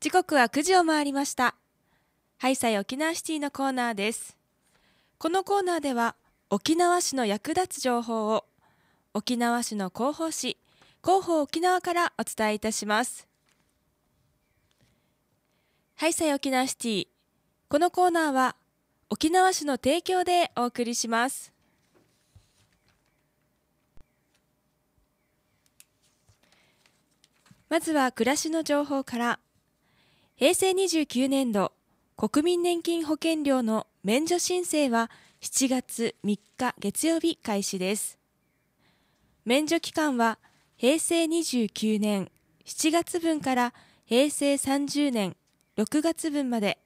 時刻は9時を回りましたハイサイ沖縄シティのコーナーですこのコーナーでは沖縄市の役立つ情報を沖縄市の広報誌広報沖縄からお伝えいたしますハイサイ沖縄シティこのコーナーは沖縄市の提供でお送りしますまずは暮らしの情報から平成29年度国民年金保険料の免除申請は7月3日月曜日開始です免除期間は平成29年7月分から平成30年6月分まで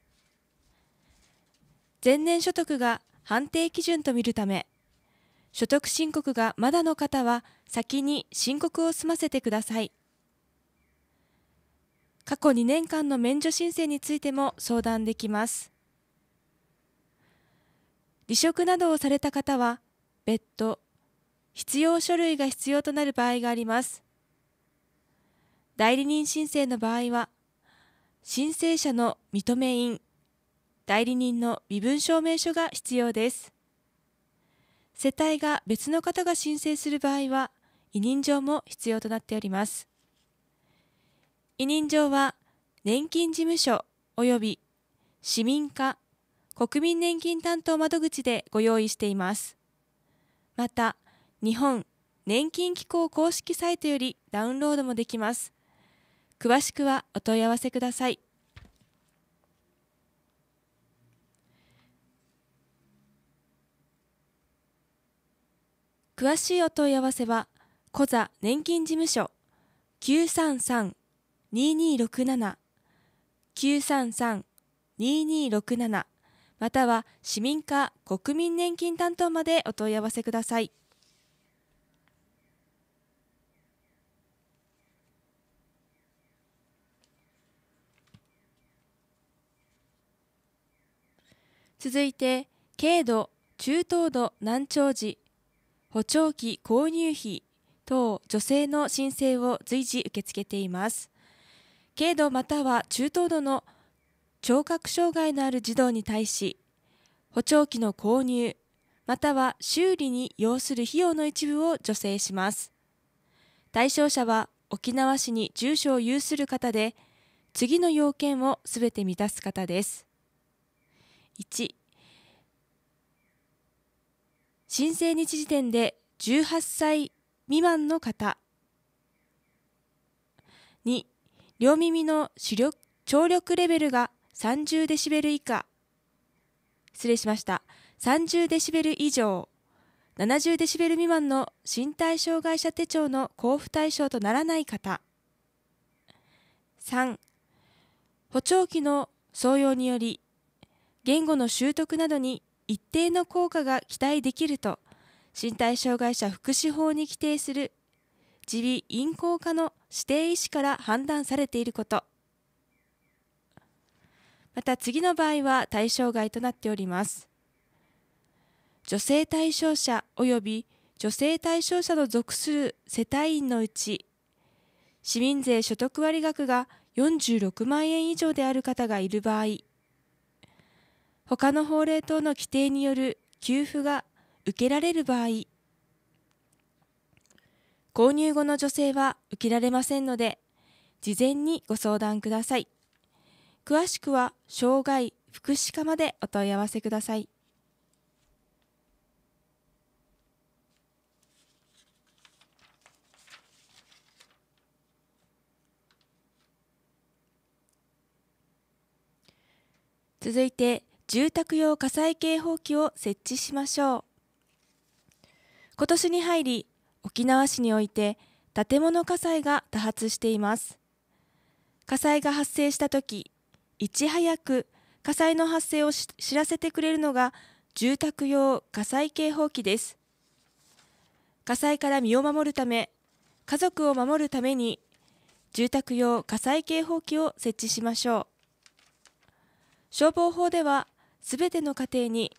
前年所得が判定基準と見るため所得申告がまだの方は先に申告を済ませてください過去2年間の免除申請についても相談できます。離職などをされた方は、別途、必要書類が必要となる場合があります。代理人申請の場合は、申請者の認め印、代理人の身分証明書が必要です。世帯が別の方が申請する場合は、委任状も必要となっております。委任状は年金事務所及び市民課国民年金担当窓口でご用意しています。また、日本年金機構公式サイトよりダウンロードもできます。詳しくはお問い合わせください。詳しいお問い合わせは、コザ年金事務所九三三2267-933-2267または市民課国民年金担当までお問い合わせください。続いて、軽度、中等度難聴時、補聴器購入費等助成の申請を随時受け付けています。軽度または中等度の聴覚障害のある児童に対し、補聴器の購入、または修理に要する費用の一部を助成します。対象者は沖縄市に住所を有する方で、次の要件をすべて満たす方です。1、申請日時点で18歳未満の方。両耳の視力、聴力レベルが30デシベル以下、失礼しました。30デシベル以上、70デシベル未満の身体障害者手帳の交付対象とならない方。3、補聴器の創用により、言語の習得などに一定の効果が期待できると、身体障害者福祉法に規定する耳鼻咽喉科の指定医師から判断されていることまた次の場合は対象外となっております女性対象者及び女性対象者の属する世帯員のうち市民税所得割額が46万円以上である方がいる場合他の法令等の規定による給付が受けられる場合購入後の助成は受けられませんので、事前にご相談ください。詳しくは、障害福祉課までお問い合わせください。続いて、住宅用火災警報器を設置しましょう。今年に入り、沖縄市において建物火災が多発しています火災が発生した時いち早く火災の発生を知らせてくれるのが住宅用火災警報器です火災から身を守るため家族を守るために住宅用火災警報器を設置しましょう消防法ではすべての家庭に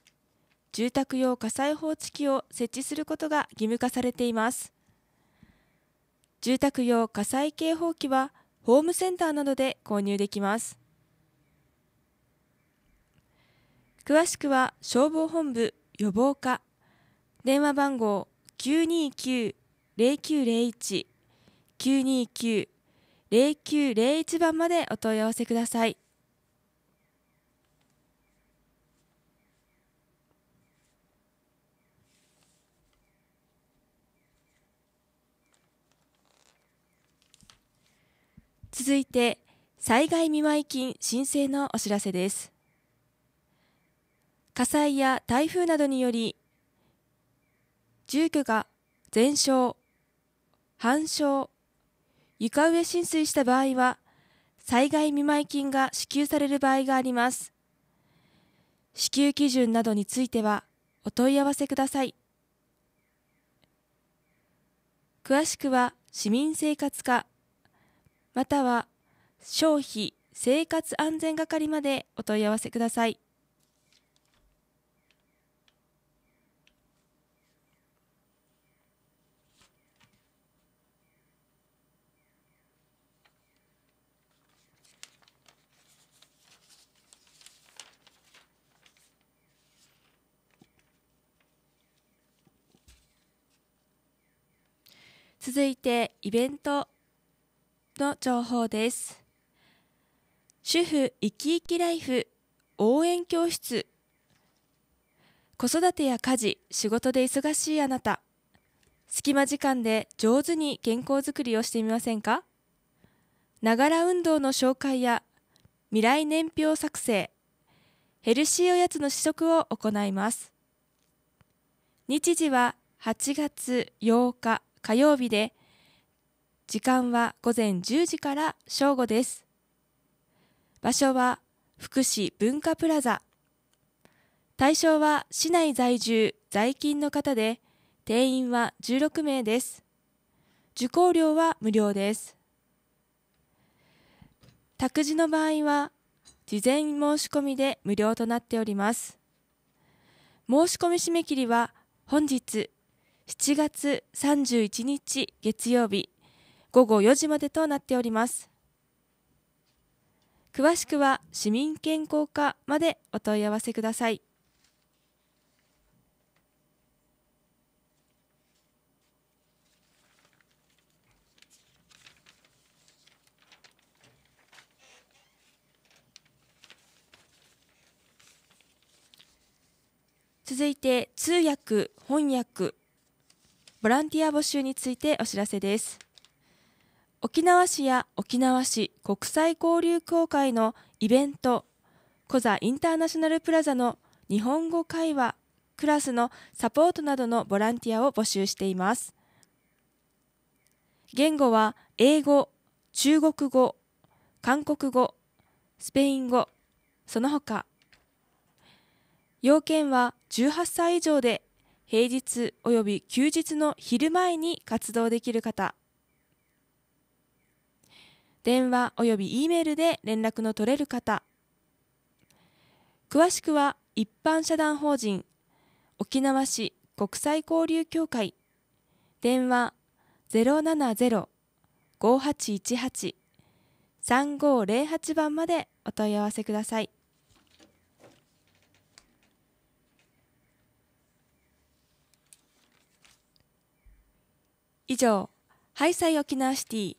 住宅用火災報知器を設置することが義務化されています。住宅用火災警報器はホームセンターなどで購入できます。詳しくは消防本部予防課電話番号929-0901 929-0901番までお問い合わせください。続いて災害見舞金申請のお知らせです火災や台風などにより住居が全焼半焼床上浸水した場合は災害見舞金が支給される場合があります支給基準などについてはお問い合わせください詳しくは市民生活課または消費生活安全係までお問い合わせください。続いてイベントの情報です。主婦生き生きライフ応援教室子育てや家事、仕事で忙しいあなた隙間時間で上手に健康づくりをしてみませんかながら運動の紹介や未来年表作成ヘルシーおやつの試食を行います日時は8月8日火曜日で時間は午前10時から正午です。場所は福祉文化プラザ。対象は市内在住、在勤の方で、定員は16名です。受講料は無料です。託児の場合は、事前申し込みで無料となっております。申し込み締め切りは本日7月31日月曜日午後4時までとなっております。詳しくは市民健康課までお問い合わせください。続いて通訳・翻訳ボランティア募集についてお知らせです。沖縄市や沖縄市国際交流協会のイベント、コザインターナショナルプラザの日本語会話、クラスのサポートなどのボランティアを募集しています。言語は英語、中国語、韓国語、スペイン語、その他。要件は18歳以上で平日及び休日の昼前に活動できる方。電話および E メールで連絡の取れる方詳しくは一般社団法人沖縄市国際交流協会電話070-5818-3508番までお問い合わせください。以上、ハイサイ沖縄シティ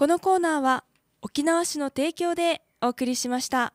このコーナーは沖縄市の提供でお送りしました。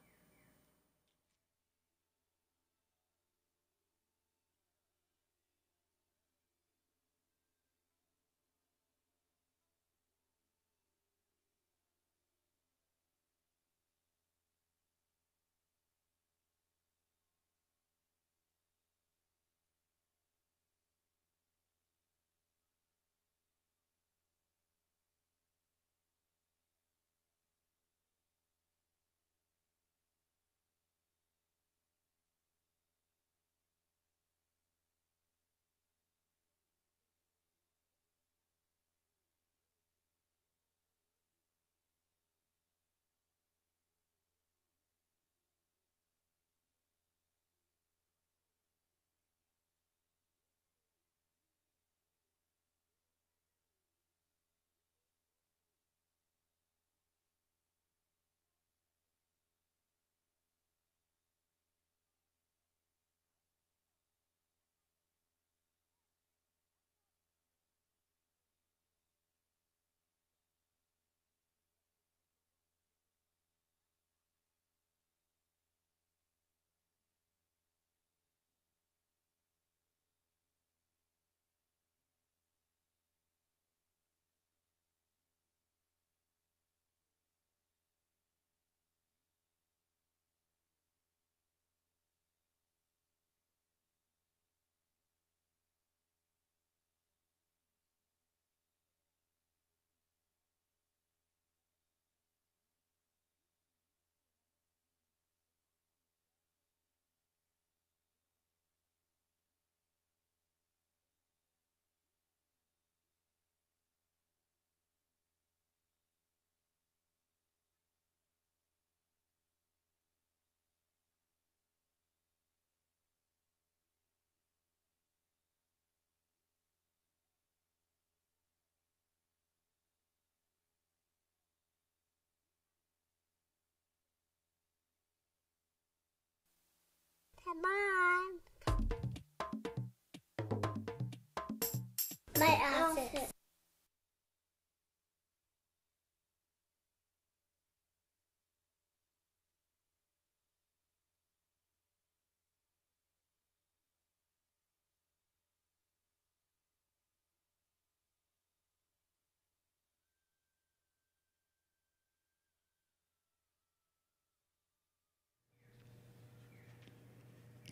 Bye.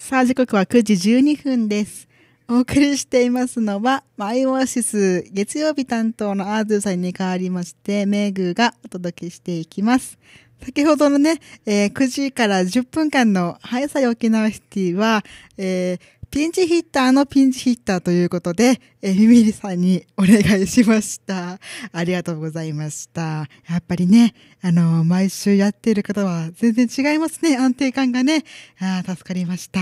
さあ、時刻は9時12分です。お送りしていますのは、マイオアシス月曜日担当のアーズさんに代わりまして、メイグーがお届けしていきます。先ほどのね、えー、9時から10分間のハイサイ沖縄シティは、えーピンチヒッターのピンチヒッターということで、えミミリさんにお願いしました。ありがとうございました。やっぱりね、あの、毎週やっている方は全然違いますね。安定感がね。あ助かりました。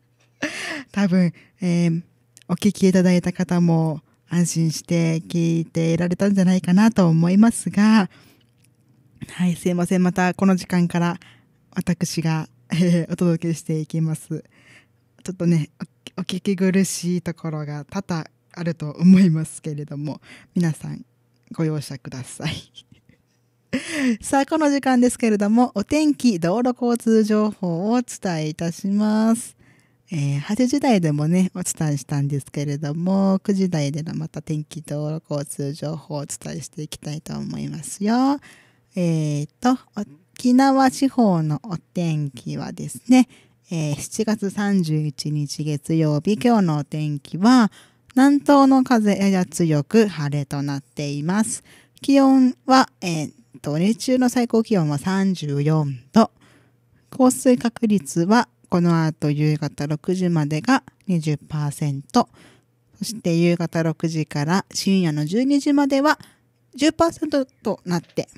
多分、えー、お聞きいただいた方も安心して聞いていられたんじゃないかなと思いますが、はい、すいません。またこの時間から私が、えー、お届けしていきます。ちょっとねお聞き苦しいところが多々あると思いますけれども皆さんご容赦ください さあこの時間ですけれどもお天気道路交通情報をお伝えいたします、えー、8時台でもねお伝えしたんですけれども9時台でのまた天気道路交通情報をお伝えしていきたいと思いますよえーと沖縄地方のお天気はですねえー、7月31日月曜日、今日のお天気は、南東の風やや強く晴れとなっています。気温は、えー、と、日中の最高気温は34度。降水確率は、この後夕方6時までが20%。そして夕方6時から深夜の12時までは10%となって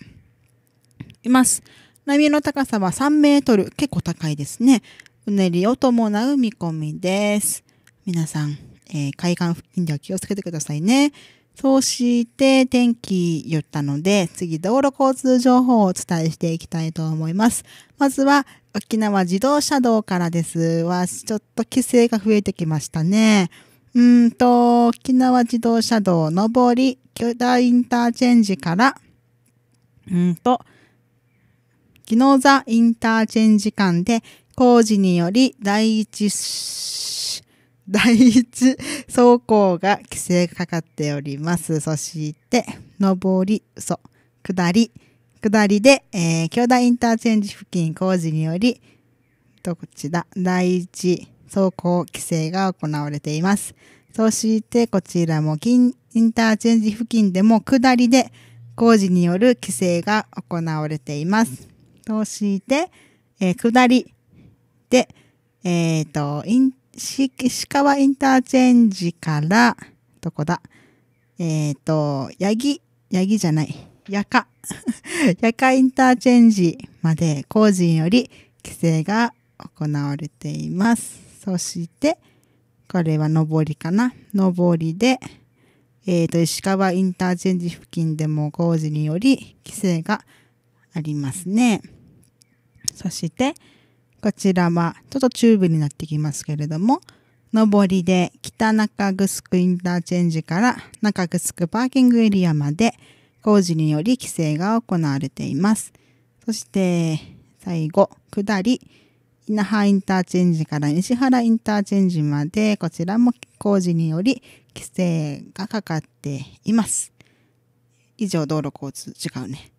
います。波の高さは3メートル。結構高いですね。うねりを伴う見込みです。皆さん、えー、海岸付近では気をつけてくださいね。そうして天気言ったので、次道路交通情報をお伝えしていきたいと思います。まずは沖縄自動車道からです。は、ちょっと規制が増えてきましたね。うんと、沖縄自動車道上り、巨大インターチェンジから、うんと、昨の座インターチェンジ間で工事により第一、第一走行が規制がかかっております。そして、上り、嘘、下り、下りで、えー、京大インターチェンジ付近工事により、どっちだ第一走行規制が行われています。そして、こちらも銀インターチェンジ付近でも下りで工事による規制が行われています。そして、えー、下り、て、えっ、ー、と、石川インターチェンジから、どこだえっ、ー、と、八木、八木じゃない、八カ、八 カインターチェンジまで工事により規制が行われています。そして、これは上りかな。上りで、えっ、ー、と、石川インターチェンジ付近でも工事により規制がありますね。そして、こちらはちょっと中部になってきますけれども、上りで北中城インターチェンジから中城パーキングエリアまで工事により規制が行われています。そして最後、下り、那覇インターチェンジから西原インターチェンジまでこちらも工事により規制がかかっています。以上、道路交通、違うね。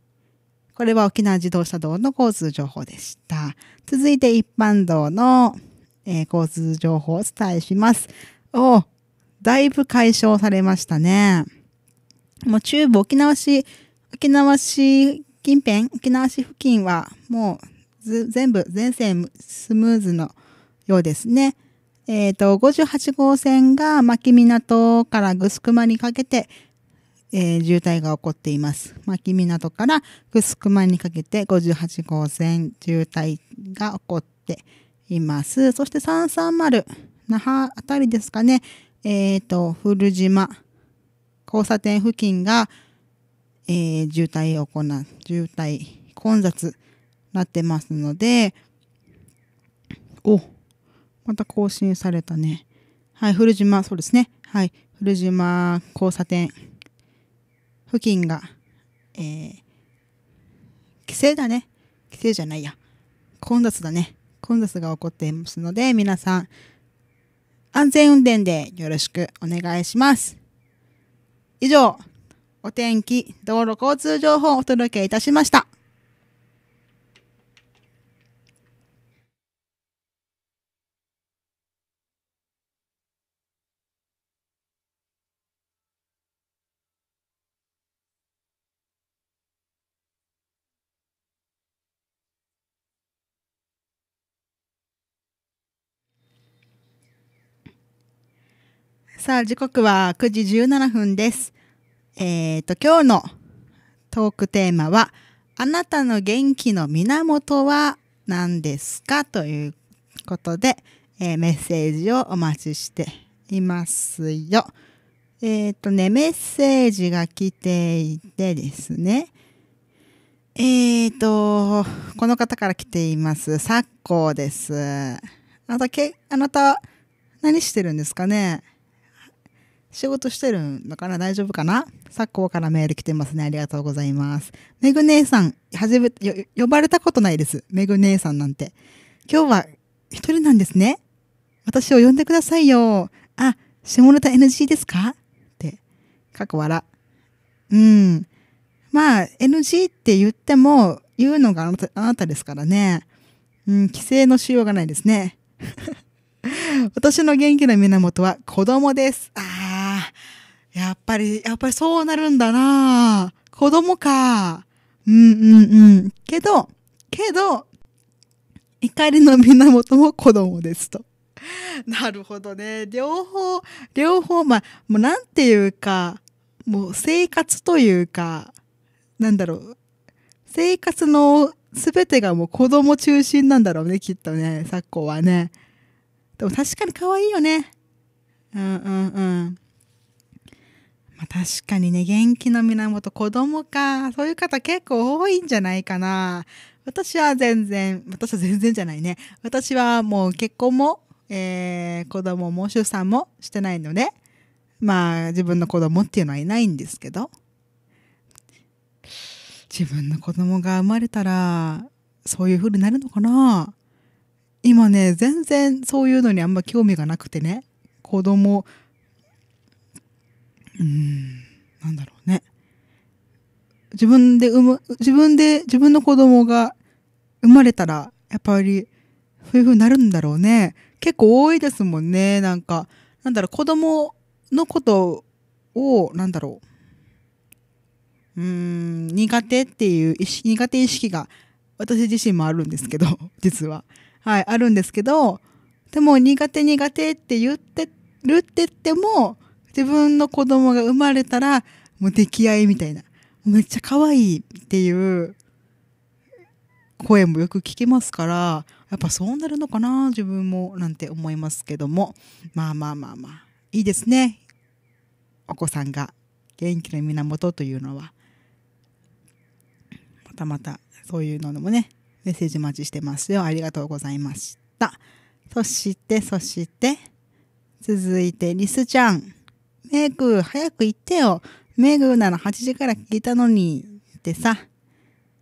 これは沖縄自動車道の交通情報でした。続いて一般道の、えー、交通情報をお伝えします。おだいぶ解消されましたね。もう中部沖縄市、沖縄市近辺、沖縄市付近はもう全部、全線スムーズのようですね。えっ、ー、と、58号線が牧港からぐすくまにかけて、えー、渋滞が起こっています。牧港からクスクマにかけて58号線渋滞が起こっています。そして330、那覇あたりですかね、えっ、ー、と、古島交差点付近が、えー、渋滞を行う、渋滞、混雑なってますので、お、また更新されたね。はい、古島、そうですね。はい、古島交差点。付近が、えー、規制だね。規制じゃないや。混雑だね。混雑が起こっていますので、皆さん、安全運転でよろしくお願いします。以上、お天気、道路交通情報をお届けいたしました。さあ、時刻は9時17分です。えっ、ー、と、今日のトークテーマは、あなたの元気の源は何ですかということで、えー、メッセージをお待ちしていますよ。えっ、ー、とね、メッセージが来ていてですね、えっ、ー、と、この方から来ています。昨今です。あなた、け、あなた、何してるんですかね仕事してるのかな大丈夫かな昨今からメール来てますね。ありがとうございます。めぐ姉さん、はじめ、呼ばれたことないです。めぐ姉さんなんて。今日は一人なんですね。私を呼んでくださいよ。あ、下ネタ NG ですかって。過去笑。うん。まあ、NG って言っても、言うのがあなたあなたですからね。うん、規制のしようがないですね。私の元気の源は子供です。あやっぱり、やっぱりそうなるんだな子供か。うんうんうん。けど、けど、怒りの源も子供ですと。なるほどね。両方、両方、まあ、もうなんていうか、もう生活というか、なんだろう。生活のすべてがもう子供中心なんだろうね、きっとね、昨今はね。でも確かに可愛いよね。うんうんうん。まあ、確かにね、元気の源、子供か。そういう方結構多いんじゃないかな。私は全然、私は全然じゃないね。私はもう結婚も、えー、子供も出産もしてないので、まあ自分の子供っていうのはいないんですけど、自分の子供が生まれたら、そういう風になるのかな今ね、全然そういうのにあんま興味がなくてね、子供、うん、なんだろうね。自分で産む、自分で、自分の子供が生まれたら、やっぱり、そういう風になるんだろうね。結構多いですもんね。なんか、なんだろう、子供のことを、なんだろう。うーん、苦手っていう意識、苦手意識が、私自身もあるんですけど、実は。はい、あるんですけど、でも苦手苦手って言ってるって言っても、自分の子供が生まれたら、もう出来合いみたいな。めっちゃ可愛いっていう声もよく聞きますから、やっぱそうなるのかな、自分も、なんて思いますけども。まあまあまあまあ、いいですね。お子さんが元気の源というのは。またまた、そういうのもね、メッセージ待ちしてますよ。ありがとうございました。そして、そして、続いて、リスちゃん。メグ、早く行ってよ。メグなら8時から聞いたのに、ってさ。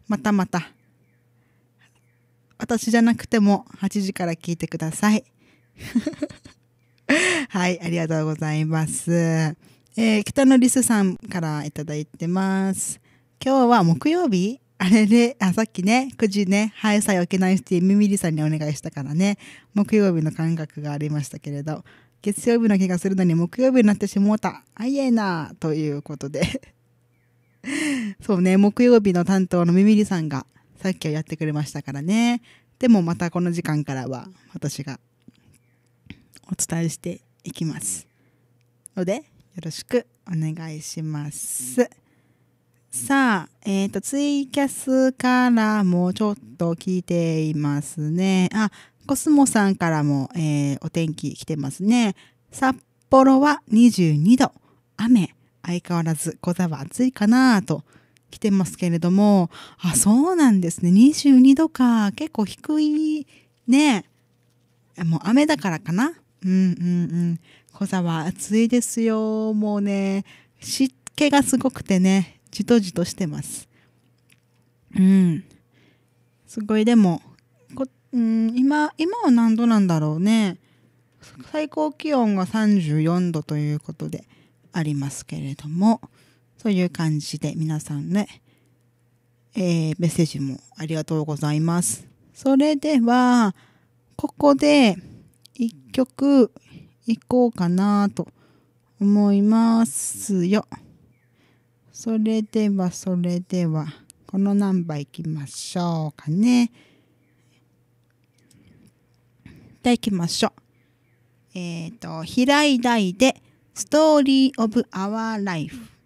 またまた。私じゃなくても8時から聞いてください。はい、ありがとうございます。えー、北野リスさんからいただいてます。今日は木曜日あれで、あ、さっきね、9時ね、はいさえ起けないして、ミミリさんにお願いしたからね、木曜日の感覚がありましたけれど、月曜日の気がするのに木曜日になってしもうた。あいえなということで そうね、木曜日の担当のみみりさんがさっきはやってくれましたからね。でもまたこの時間からは私がお伝えしていきます。ので、よろしくお願いします。さあ、えっ、ー、と、ツイキャスからもちょっと聞いていますね。あ、コスモさんからも、えー、お天気来てますね。札幌は22度、雨、相変わらず小沢は暑いかなと来てますけれども、あ、そうなんですね。22度か。結構低いね。もう雨だからかな。うんうんうん。小沢は暑いですよ。もうね、湿気がすごくてね、じとじとしてます。うん。すごいでもうん今今は何度なんだろうね最高気温が34度ということでありますけれどもそういう感じで皆さんね、えー、メッセージもありがとうございますそれではここで1曲いこうかなと思いますよそれではそれではこのナンバーいきましょうかね。ゃきましょう。えっ、ー、と、平井大で、ストーリーオブアワーライフ。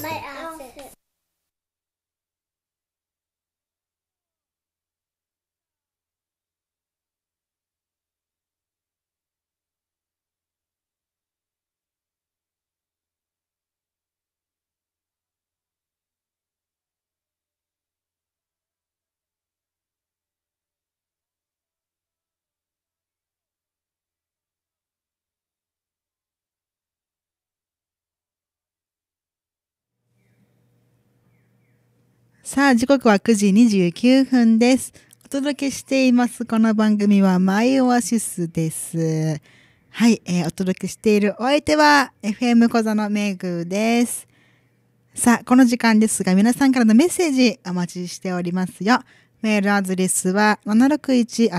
My outfit. さあ、時刻は9時29分です。お届けしています。この番組はマイオアシスです。はい、えー、お届けしているお相手は FM 小座のメグです。さあ、この時間ですが、皆さんからのメッセージお待ちしておりますよ。メールアドレスは7 6 1 f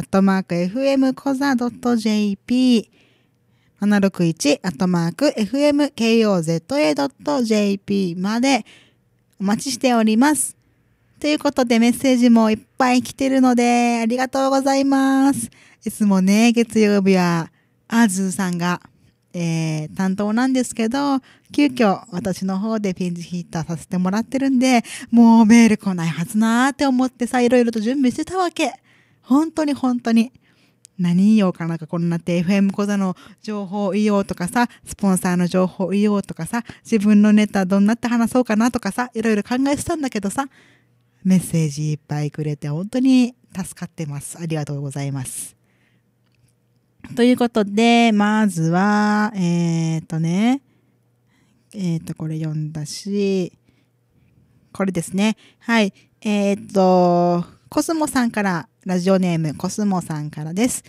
m k o j p 761-fmkoza.jp までお待ちしております。ということでメッセージもいっぱい来てるので、ありがとうございます。いつもね、月曜日は、アズーさんが、えー、担当なんですけど、急遽私の方でピンチヒッターさせてもらってるんで、もうメール来ないはずなーって思ってさ、いろいろと準備してたわけ。本当に本当に。何言おうかなんかこんなって FM 講座の情報言おうとかさ、スポンサーの情報言おうとかさ、自分のネタどんなって話そうかなとかさ、いろいろ考えてたんだけどさ、メッセージいっぱいくれて本当に助かってます。ありがとうございます。ということで、まずは、えっ、ー、とね、えっ、ー、と、これ読んだし、これですね。はい。えっ、ー、と、コスモさんから、ラジオネームコスモさんからです。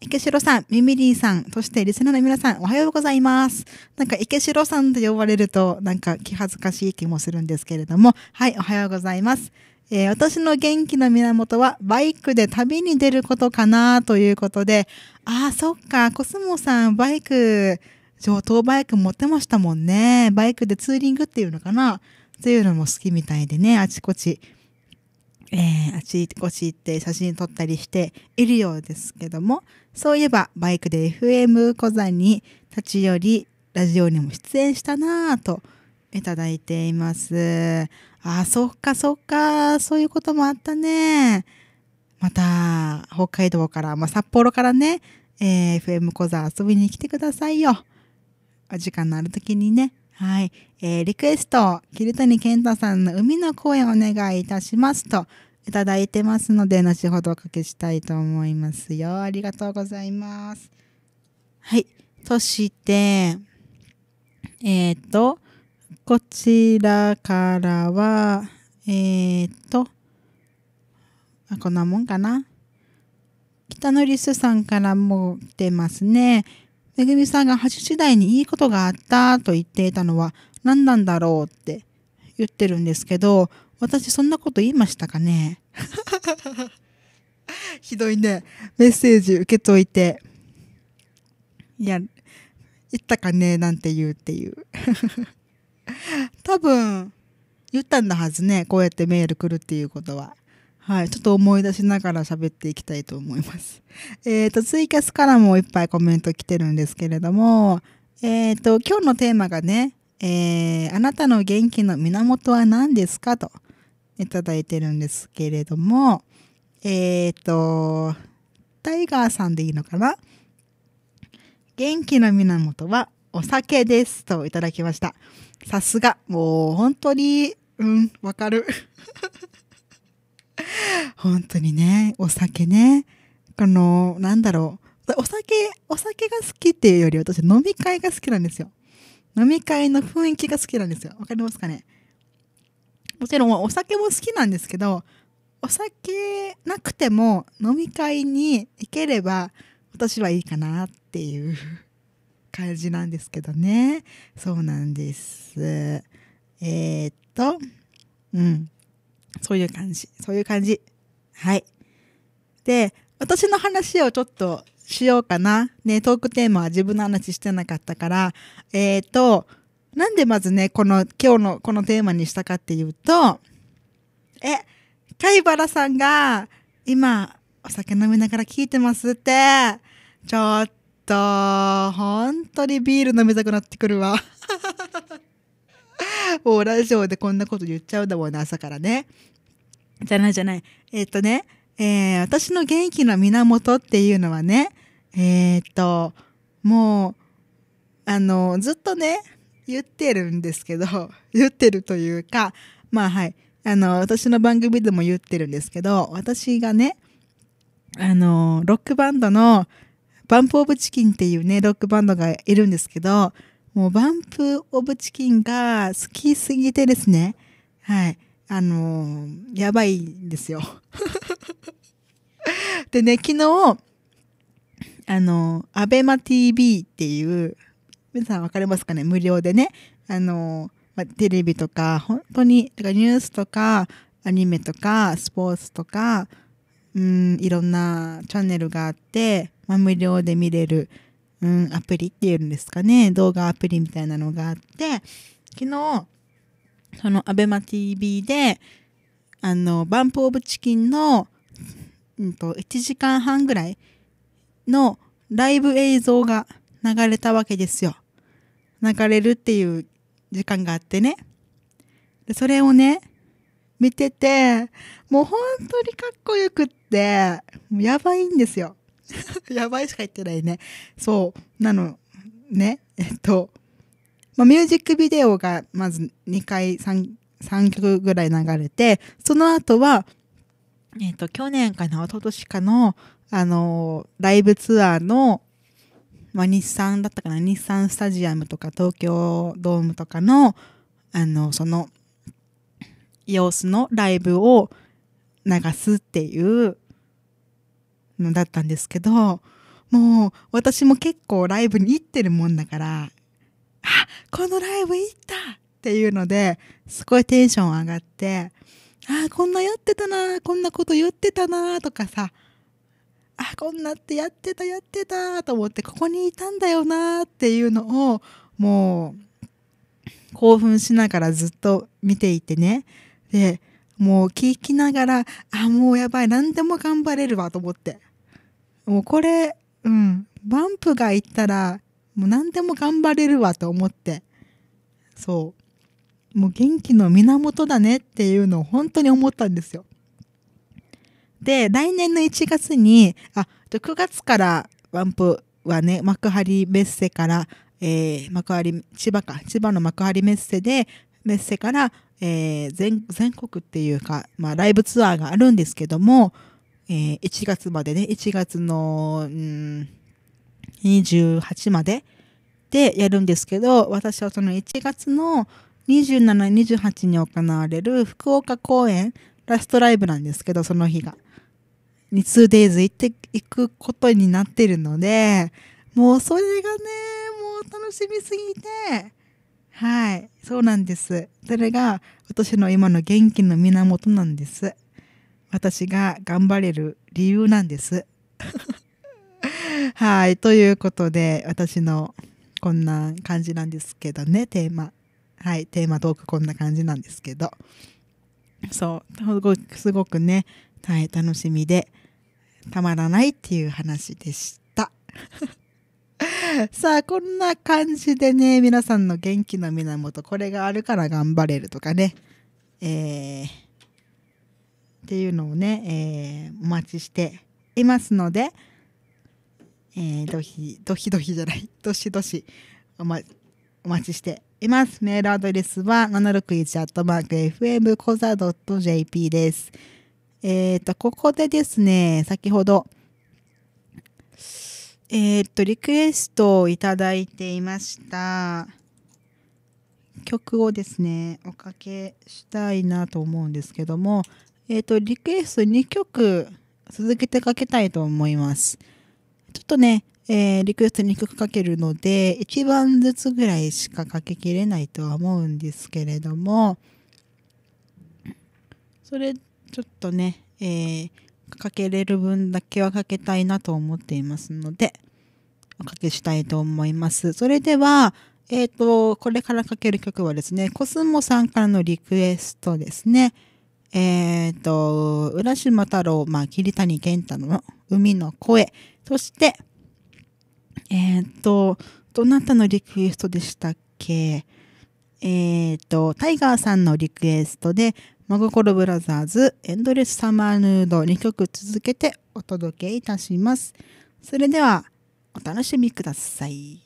池城さん、ミミリーさん、そしてリスナーの皆さん、おはようございます。なんか池城さんと呼ばれると、なんか気恥ずかしい気もするんですけれども、はい、おはようございます。えー、私の元気の源はバイクで旅に出ることかなということで、ああ、そっか、コスモさん、バイク、上等バイク持ってましたもんね。バイクでツーリングっていうのかなっていうのも好きみたいでね、あちこち、えー、あちこち行って写真撮ったりしているようですけども、そういえばバイクで FM 小座に立ち寄り、ラジオにも出演したなぁといただいています。あ、そっかそっか、そういうこともあったね。また、北海道から、まあ、札幌からね、えー、FM 小座遊びに来てくださいよ。お時間のある時にね。はい。えー、リクエスト、桐谷健太さんの海の声をお願いいたしますと、いただいてますので、後ほどおかけしたいと思いますよ。ありがとうございます。はい。そして、えっ、と、こちらからは、えっ、と、こんなもんかな。北のリスさんからも来てますね。めぐみさんが8時第にいいことがあったと言っていたのは何なんだろうって言ってるんですけど、私そんなこと言いましたかね ひどいね。メッセージ受けといて。いや、言ったかねなんて言うっていう。多分、言ったんだはずね。こうやってメール来るっていうことは。はい。ちょっと思い出しながら喋っていきたいと思います。えっ、ー、と、ツイキャスからもいっぱいコメント来てるんですけれども、えっ、ー、と、今日のテーマがね、えー、あなたの元気の源は何ですかといただいてるんですけれども、えっ、ー、と、タイガーさんでいいのかな元気の源はお酒ですといただきました。さすが。もう本当に、うん、わかる。本当にね、お酒ね。この、なんだろう。お酒、お酒が好きっていうより私飲み会が好きなんですよ。飲み会の雰囲気が好きなんですよ。わかりますかねもちろんお酒も好きなんですけど、お酒なくても飲み会に行ければ私はいいかなっていう感じなんですけどね。そうなんです。えー、っと、うん。そういう感じ。そういう感じ。はい。で、私の話をちょっとしようかな。ね、トークテーマは自分の話してなかったから、えっ、と、なんでまずね、この、今日のこのテーマにしたかっていうと、え、貝原さんが、今、お酒飲みながら聞いてますって、ちょっ。本当にビール飲みたくなってくるわ。もうラジオでこんなこと言っちゃうんだもんね、朝からね。じゃないじゃない。えー、っとね、えー、私の元気の源っていうのはね、えー、っと、もう、あの、ずっとね、言ってるんですけど、言ってるというか、まあはい、あの、私の番組でも言ってるんですけど、私がね、あの、ロックバンドの、バンプ・オブ・チキンっていうね、ロックバンドがいるんですけど、もうバンプ・オブ・チキンが好きすぎてですね、はい、あのー、やばいんですよ。でね、昨日、あのアベマ TV っていう、皆さんわかりますかね無料でね、あのまテレビとか、本当に、かニュースとか、アニメとか、スポーツとか、うん、いろんなチャンネルがあって、まあ、無料で見れる、うん、アプリっていうんですかね、動画アプリみたいなのがあって、昨日、その ABEMATV で、あの、バンプオブチキンの、うんと、1時間半ぐらいのライブ映像が流れたわけですよ。流れるっていう時間があってね。でそれをね、見てて、もう本当にかっこよくって、やばいんですよ。やばいしか言ってないね。そう。なの、ね。えっと、まあ、ミュージックビデオがまず2回3、3曲ぐらい流れて、その後は、えっと、去年かな、一昨年かの、あのー、ライブツアーの、まあ、日産だったかな、日産スタジアムとか東京ドームとかの、あの、その、様子のライブを流すっていうのだったんですけど、もう私も結構ライブに行ってるもんだから、あ、このライブ行ったっていうので、すごいテンション上がって、あ、こんなやってたな、こんなこと言ってたな、とかさ、あ、こんなってやってた、やってた、と思って、ここにいたんだよな、っていうのを、もう、興奮しながらずっと見ていてね。で、もう聞きながら、あ、もうやばい、何でも頑張れるわ、と思って。もうこれ、うん、バンプが行ったら、もう何でも頑張れるわと思って、そう、もう元気の源だねっていうのを本当に思ったんですよ。で、来年の1月に、あ、9月からバンプはね、幕張メッセから、えー、幕張、千葉か、千葉の幕張メッセで、メッセから、えー、全国っていうか、まあ、ライブツアーがあるんですけども、えー、1月までね、1月の、うん、28まででやるんですけど、私はその1月の27、28に行われる福岡公演、ラストライブなんですけど、その日が。に 2days 行っていくことになってるので、もうそれがね、もう楽しみすぎて、はい、そうなんです。それが私の今の元気の源なんです。私が頑張れる理由なんです。はい。ということで、私のこんな感じなんですけどね、テーマ。はい。テーマトークこんな感じなんですけど。そう。すごく、すごくね、はい。楽しみで、たまらないっていう話でした。さあ、こんな感じでね、皆さんの元気の源、これがあるから頑張れるとかね、えーっていうのをね、えー、お待ちしていますので、えー、どひどひどひじゃないどしどしお,、ま、お待ちしていますメールアドレスは 761-fmcoza.jp ですえっ、ー、とここでですね先ほどえっ、ー、とリクエストをいただいていました曲をですねおかけしたいなと思うんですけどもえっ、ー、と、リクエスト2曲続けてかけたいと思います。ちょっとね、えー、リクエスト2曲かけるので、1番ずつぐらいしかかけきれないとは思うんですけれども、それ、ちょっとね、えー、かけれる分だけはかけたいなと思っていますので、おかけしたいと思います。それでは、えっ、ー、と、これからかける曲はですね、コスモさんからのリクエストですね。えっ、ー、と、浦島太郎、まあ、桐谷健太の海の声、そして、えっ、ー、と、どなたのリクエストでしたっけえっ、ー、と、タイガーさんのリクエストで、真心ブラザーズ、エンドレスサマーヌード2曲続けてお届けいたします。それでは、お楽しみください。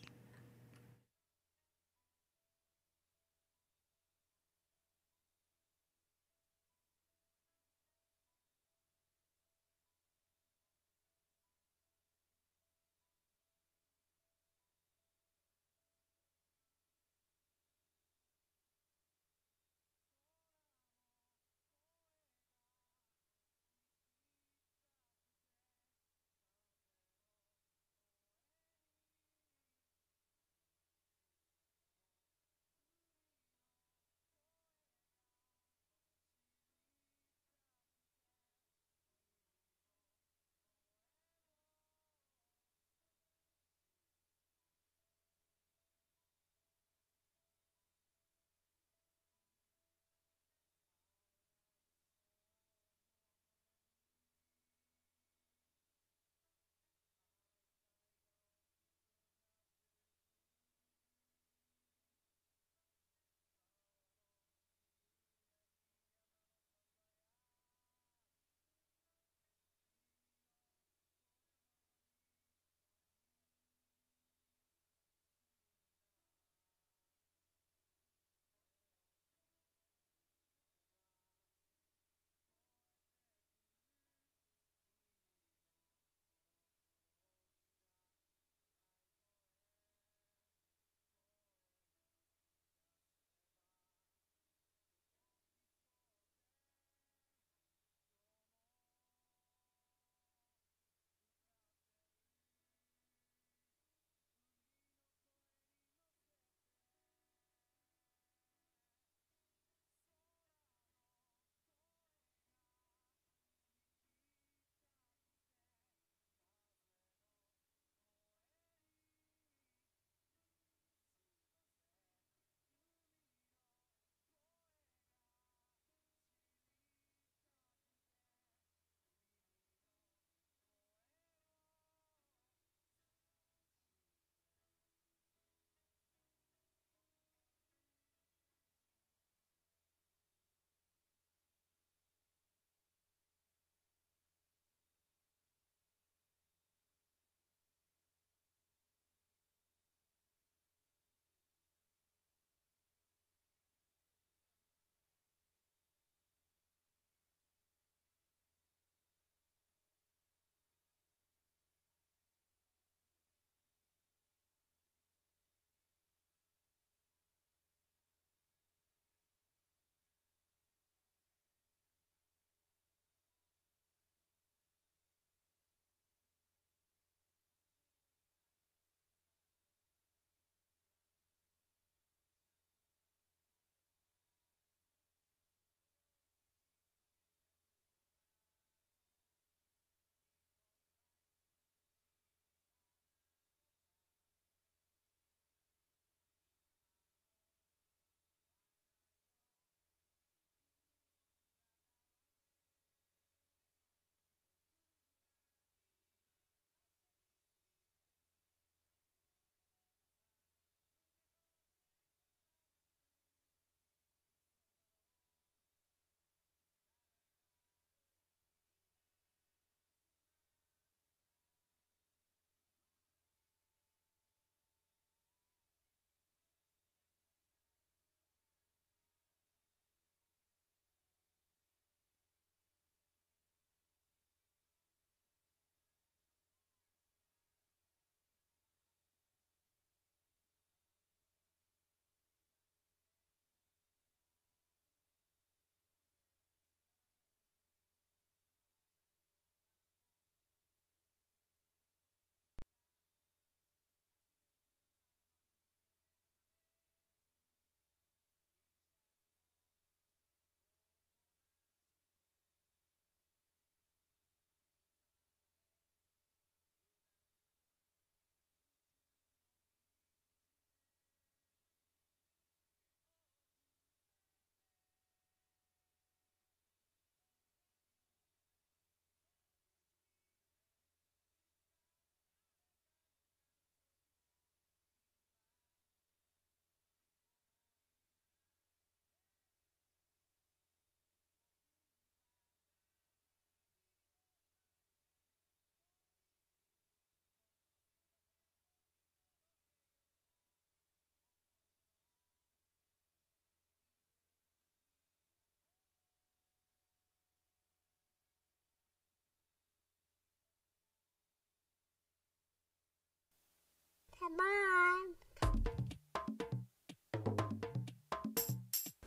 Come on.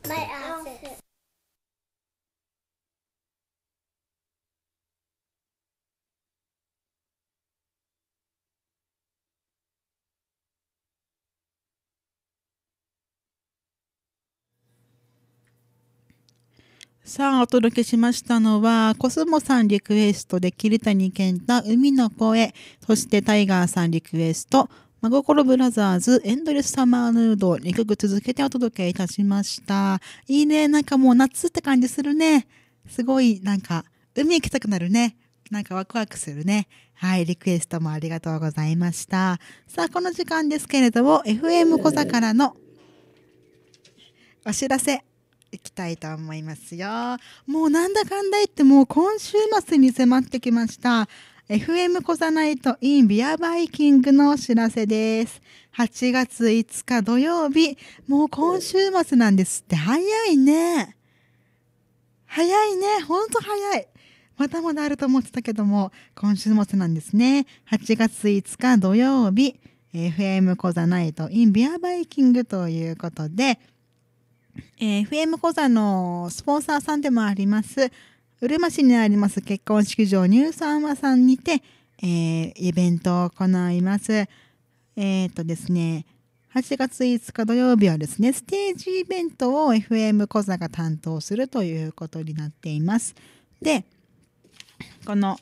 My outfit. さあ、お届けしましたのは、コスモさんリクエストで桐谷健太、海の声、そしてタイガーさんリクエスト、真心ブラザーズエンドレスサマーヌード2曲続けてお届けいたしました。いいね。なんかもう夏って感じするね。すごいなんか海行きたくなるね。なんかワクワクするね。はい、リクエストもありがとうございました。さあ、この時間ですけれども、FM 小魚のお知らせいきたいと思いますよ。もうなんだかんだ言ってもう今週末に迫ってきました。FM コザナイトインビアバイキングのお知らせです。8月5日土曜日、もう今週末なんですって早いね。早いね。ほんと早い。まだまだあると思ってたけども、今週末なんですね。8月5日土曜日、FM コザナイトインビアバイキングということで、えー、FM コ座のスポンサーさんでもありますうるま市にあります結婚式場ニューサンマさんにて、えー、イベントを行います。えー、っとですね、8月5日土曜日はですね、ステージイベントを FM 小座が担当するということになっています。で、この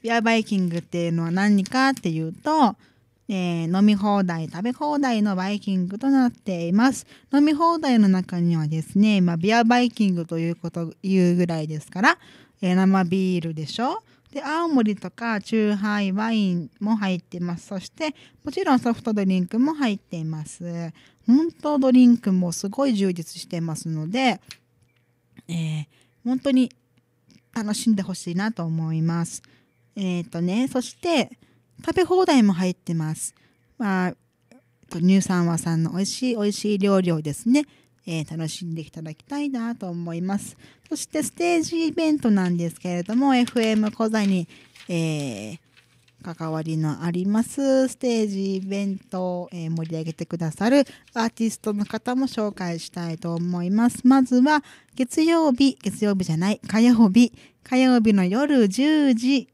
ビアバイキングっていうのは何かっていうと、えー、飲み放題、食べ放題のバイキングとなっています。飲み放題の中にはですね、まあ、ビアバイキングということ、いうぐらいですから、えー、生ビールでしょで、青森とか中ハイ、ワインも入ってます。そして、もちろんソフトドリンクも入っています。本当ドリンクもすごい充実してますので、えー、本当に楽しんでほしいなと思います。えっ、ー、とね、そして、食べ放題も入ってます。まあ、乳酸和さんの美味しい美味しい料理をですね、えー、楽しんでいただきたいなと思います。そしてステージイベントなんですけれども、FM 小座に、えー、関わりのありますステージイベントを、え盛り上げてくださるアーティストの方も紹介したいと思います。まずは月曜日、月曜日じゃない、火曜日、火曜日の夜10時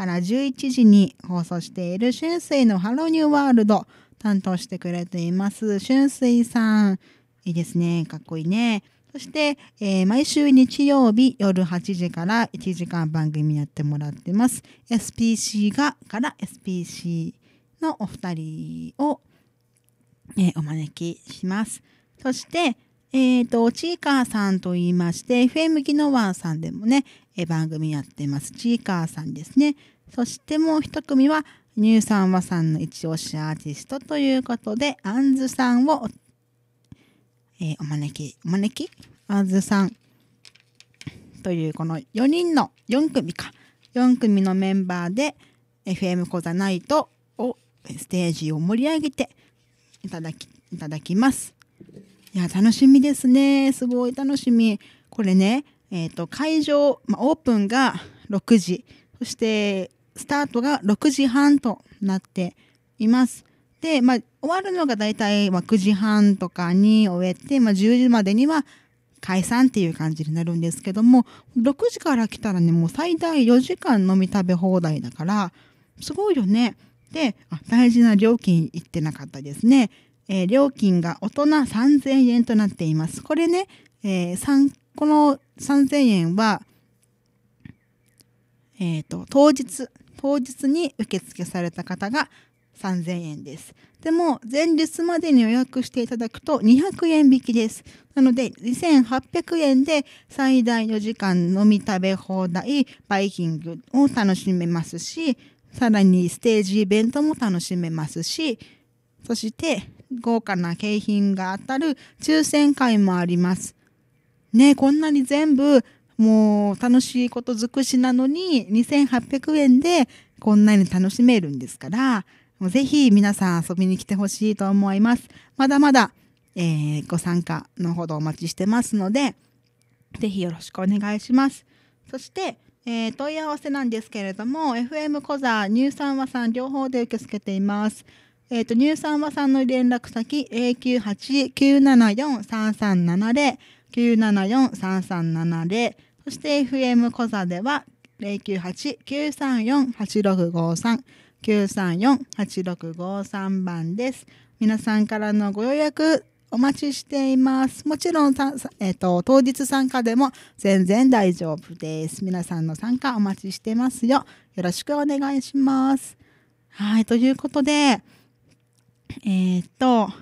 から11時に放送している春水のハロニューワールド担当してくれています春水さん。いいですね。かっこいいね。そして、えー、毎週日曜日夜8時から1時間番組やってもらってます。SPC がから SPC のお二人を、えー、お招きします。そして、えっ、ー、と、ちいかーさんと言いまして、FM ギノワーさんでもね、え番組やってますちいかーさんですねそしてもう一組はニューサンワさんの一押しアーティストということであんずさんを、えー、お招きお招きあんずさんというこの4人の4組か4組のメンバーで FM 講座ナイトをステージを盛り上げていただきいただきます。いや楽しみですねすごい楽しみこれねえー、と会場、まあ、オープンが6時そしてスタートが6時半となっています。で、まあ、終わるのが大体9時半とかに終えて、まあ、10時までには解散っていう感じになるんですけども6時から来たらねもう最大4時間飲み食べ放題だからすごいよね。で大事な料金言ってなかったですね。えー、料金が大人3000円となっています。これね、えー、参この3000円は、えっ、ー、と、当日、当日に受付された方が3000円です。でも、前日までに予約していただくと200円引きです。なので、2800円で最大4時間飲み食べ放題、バイキングを楽しめますし、さらにステージイベントも楽しめますし、そして豪華な景品が当たる抽選会もあります。ね、こんなに全部もう楽しいこと尽くしなのに2800円でこんなに楽しめるんですから、ぜひ皆さん遊びに来てほしいと思います。まだまだ、えー、ご参加のほどお待ちしてますので、ぜひよろしくお願いします。そして、えー、問い合わせなんですけれども、FM コザ、乳酸和さん両方で受け付けています。えっ、ー、と、乳酸和さんの連絡先、a 9 8 9 7 4 3 3 7 0 974-337で、そして FM コザでは098-934-8653、934-8653番です。皆さんからのご予約お待ちしています。もちろん、えっ、ー、と、当日参加でも全然大丈夫です。皆さんの参加お待ちしてますよ。よろしくお願いします。はい、ということで、えっ、ー、と、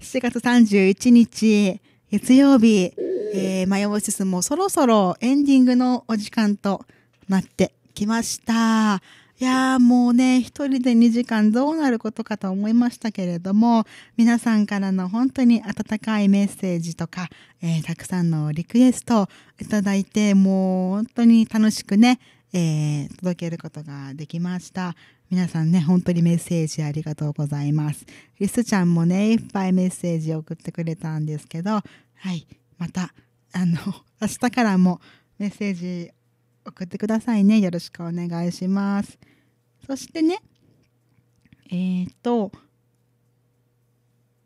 7月31日、月曜日、えー、マヨボシスもそろそろエンディングのお時間となってきました。いやーもうね、一人で2時間どうなることかと思いましたけれども、皆さんからの本当に温かいメッセージとか、えー、たくさんのリクエストをいただいて、もう本当に楽しくね、えー、届けることができました。皆さんね、本当にメッセージありがとうございます。リスちゃんもね、いっぱいメッセージ送ってくれたんですけど、はい、また、あの、明日からもメッセージ送ってくださいね。よろしくお願いします。そしてね、えっ、ー、と、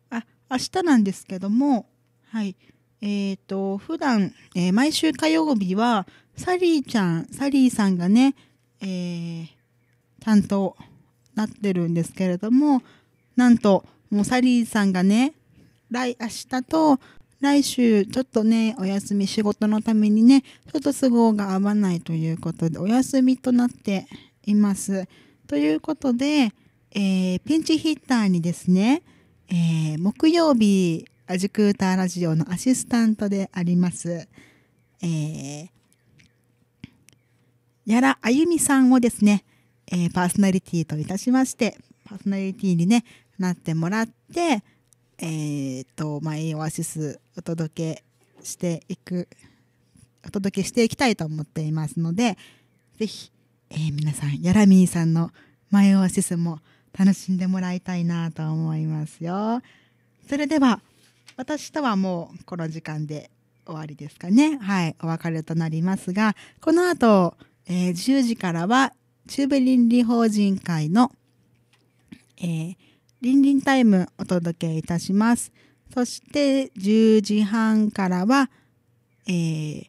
あ、明日なんですけども、はい、えっ、ー、と、普段、えー、毎週火曜日は、サリーちゃん、サリーさんがね、えー担当なってるんですけれどもなんともうサリーさんがね来明日と来週ちょっとねお休み仕事のためにねちょっと都合が合わないということでお休みとなっています。ということで、えー、ピンチヒッターにですね、えー、木曜日アジクーターラジオのアシスタントであります、えー、やらあゆみさんをですねえー、パーソナリティといたしまして、パーソナリティに、ね、なってもらって、えーとまイオアシスお届けしていく、お届けしていきたいと思っていますので、ぜひ、えー、皆さん、ヤラミーさんのマイオアシスも楽しんでもらいたいなと思いますよ。それでは、私とはもうこの時間で終わりですかね。はい、お別れとなりますが、この後、えー、10時からは、中部倫理法人会の、えー、倫理タイムお届けいたします。そして10時半からは、えー、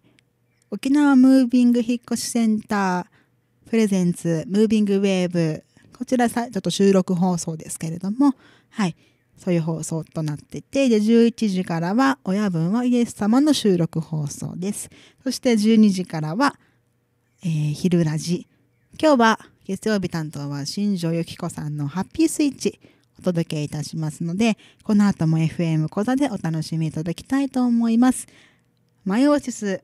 沖縄ムービング引越しセンタープレゼンツムービングウェーブこちらさちょっと収録放送ですけれどもはいそういう放送となっててで11時からは親分はイエス様の収録放送ですそして12時からは、えー、昼ラジ今日は月曜日担当は新庄由紀子さんのハッピースイッチお届けいたしますので、この後も FM 講座でお楽しみいただきたいと思います。マイオーシス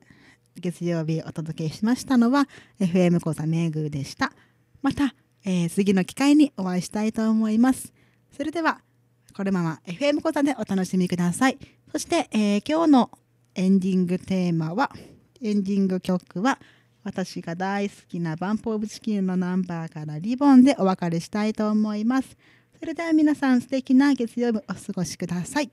月曜日お届けしましたのは FM 講座名宮でした。また、えー、次の機会にお会いしたいと思います。それでは、このまま FM 講座でお楽しみください。そして、えー、今日のエンディングテーマは、エンディング曲は、私が大好きなバンプオブチキンのナンバーからリボンでお別れしたいと思います。それでは皆さん素敵な月曜日お過ごしください。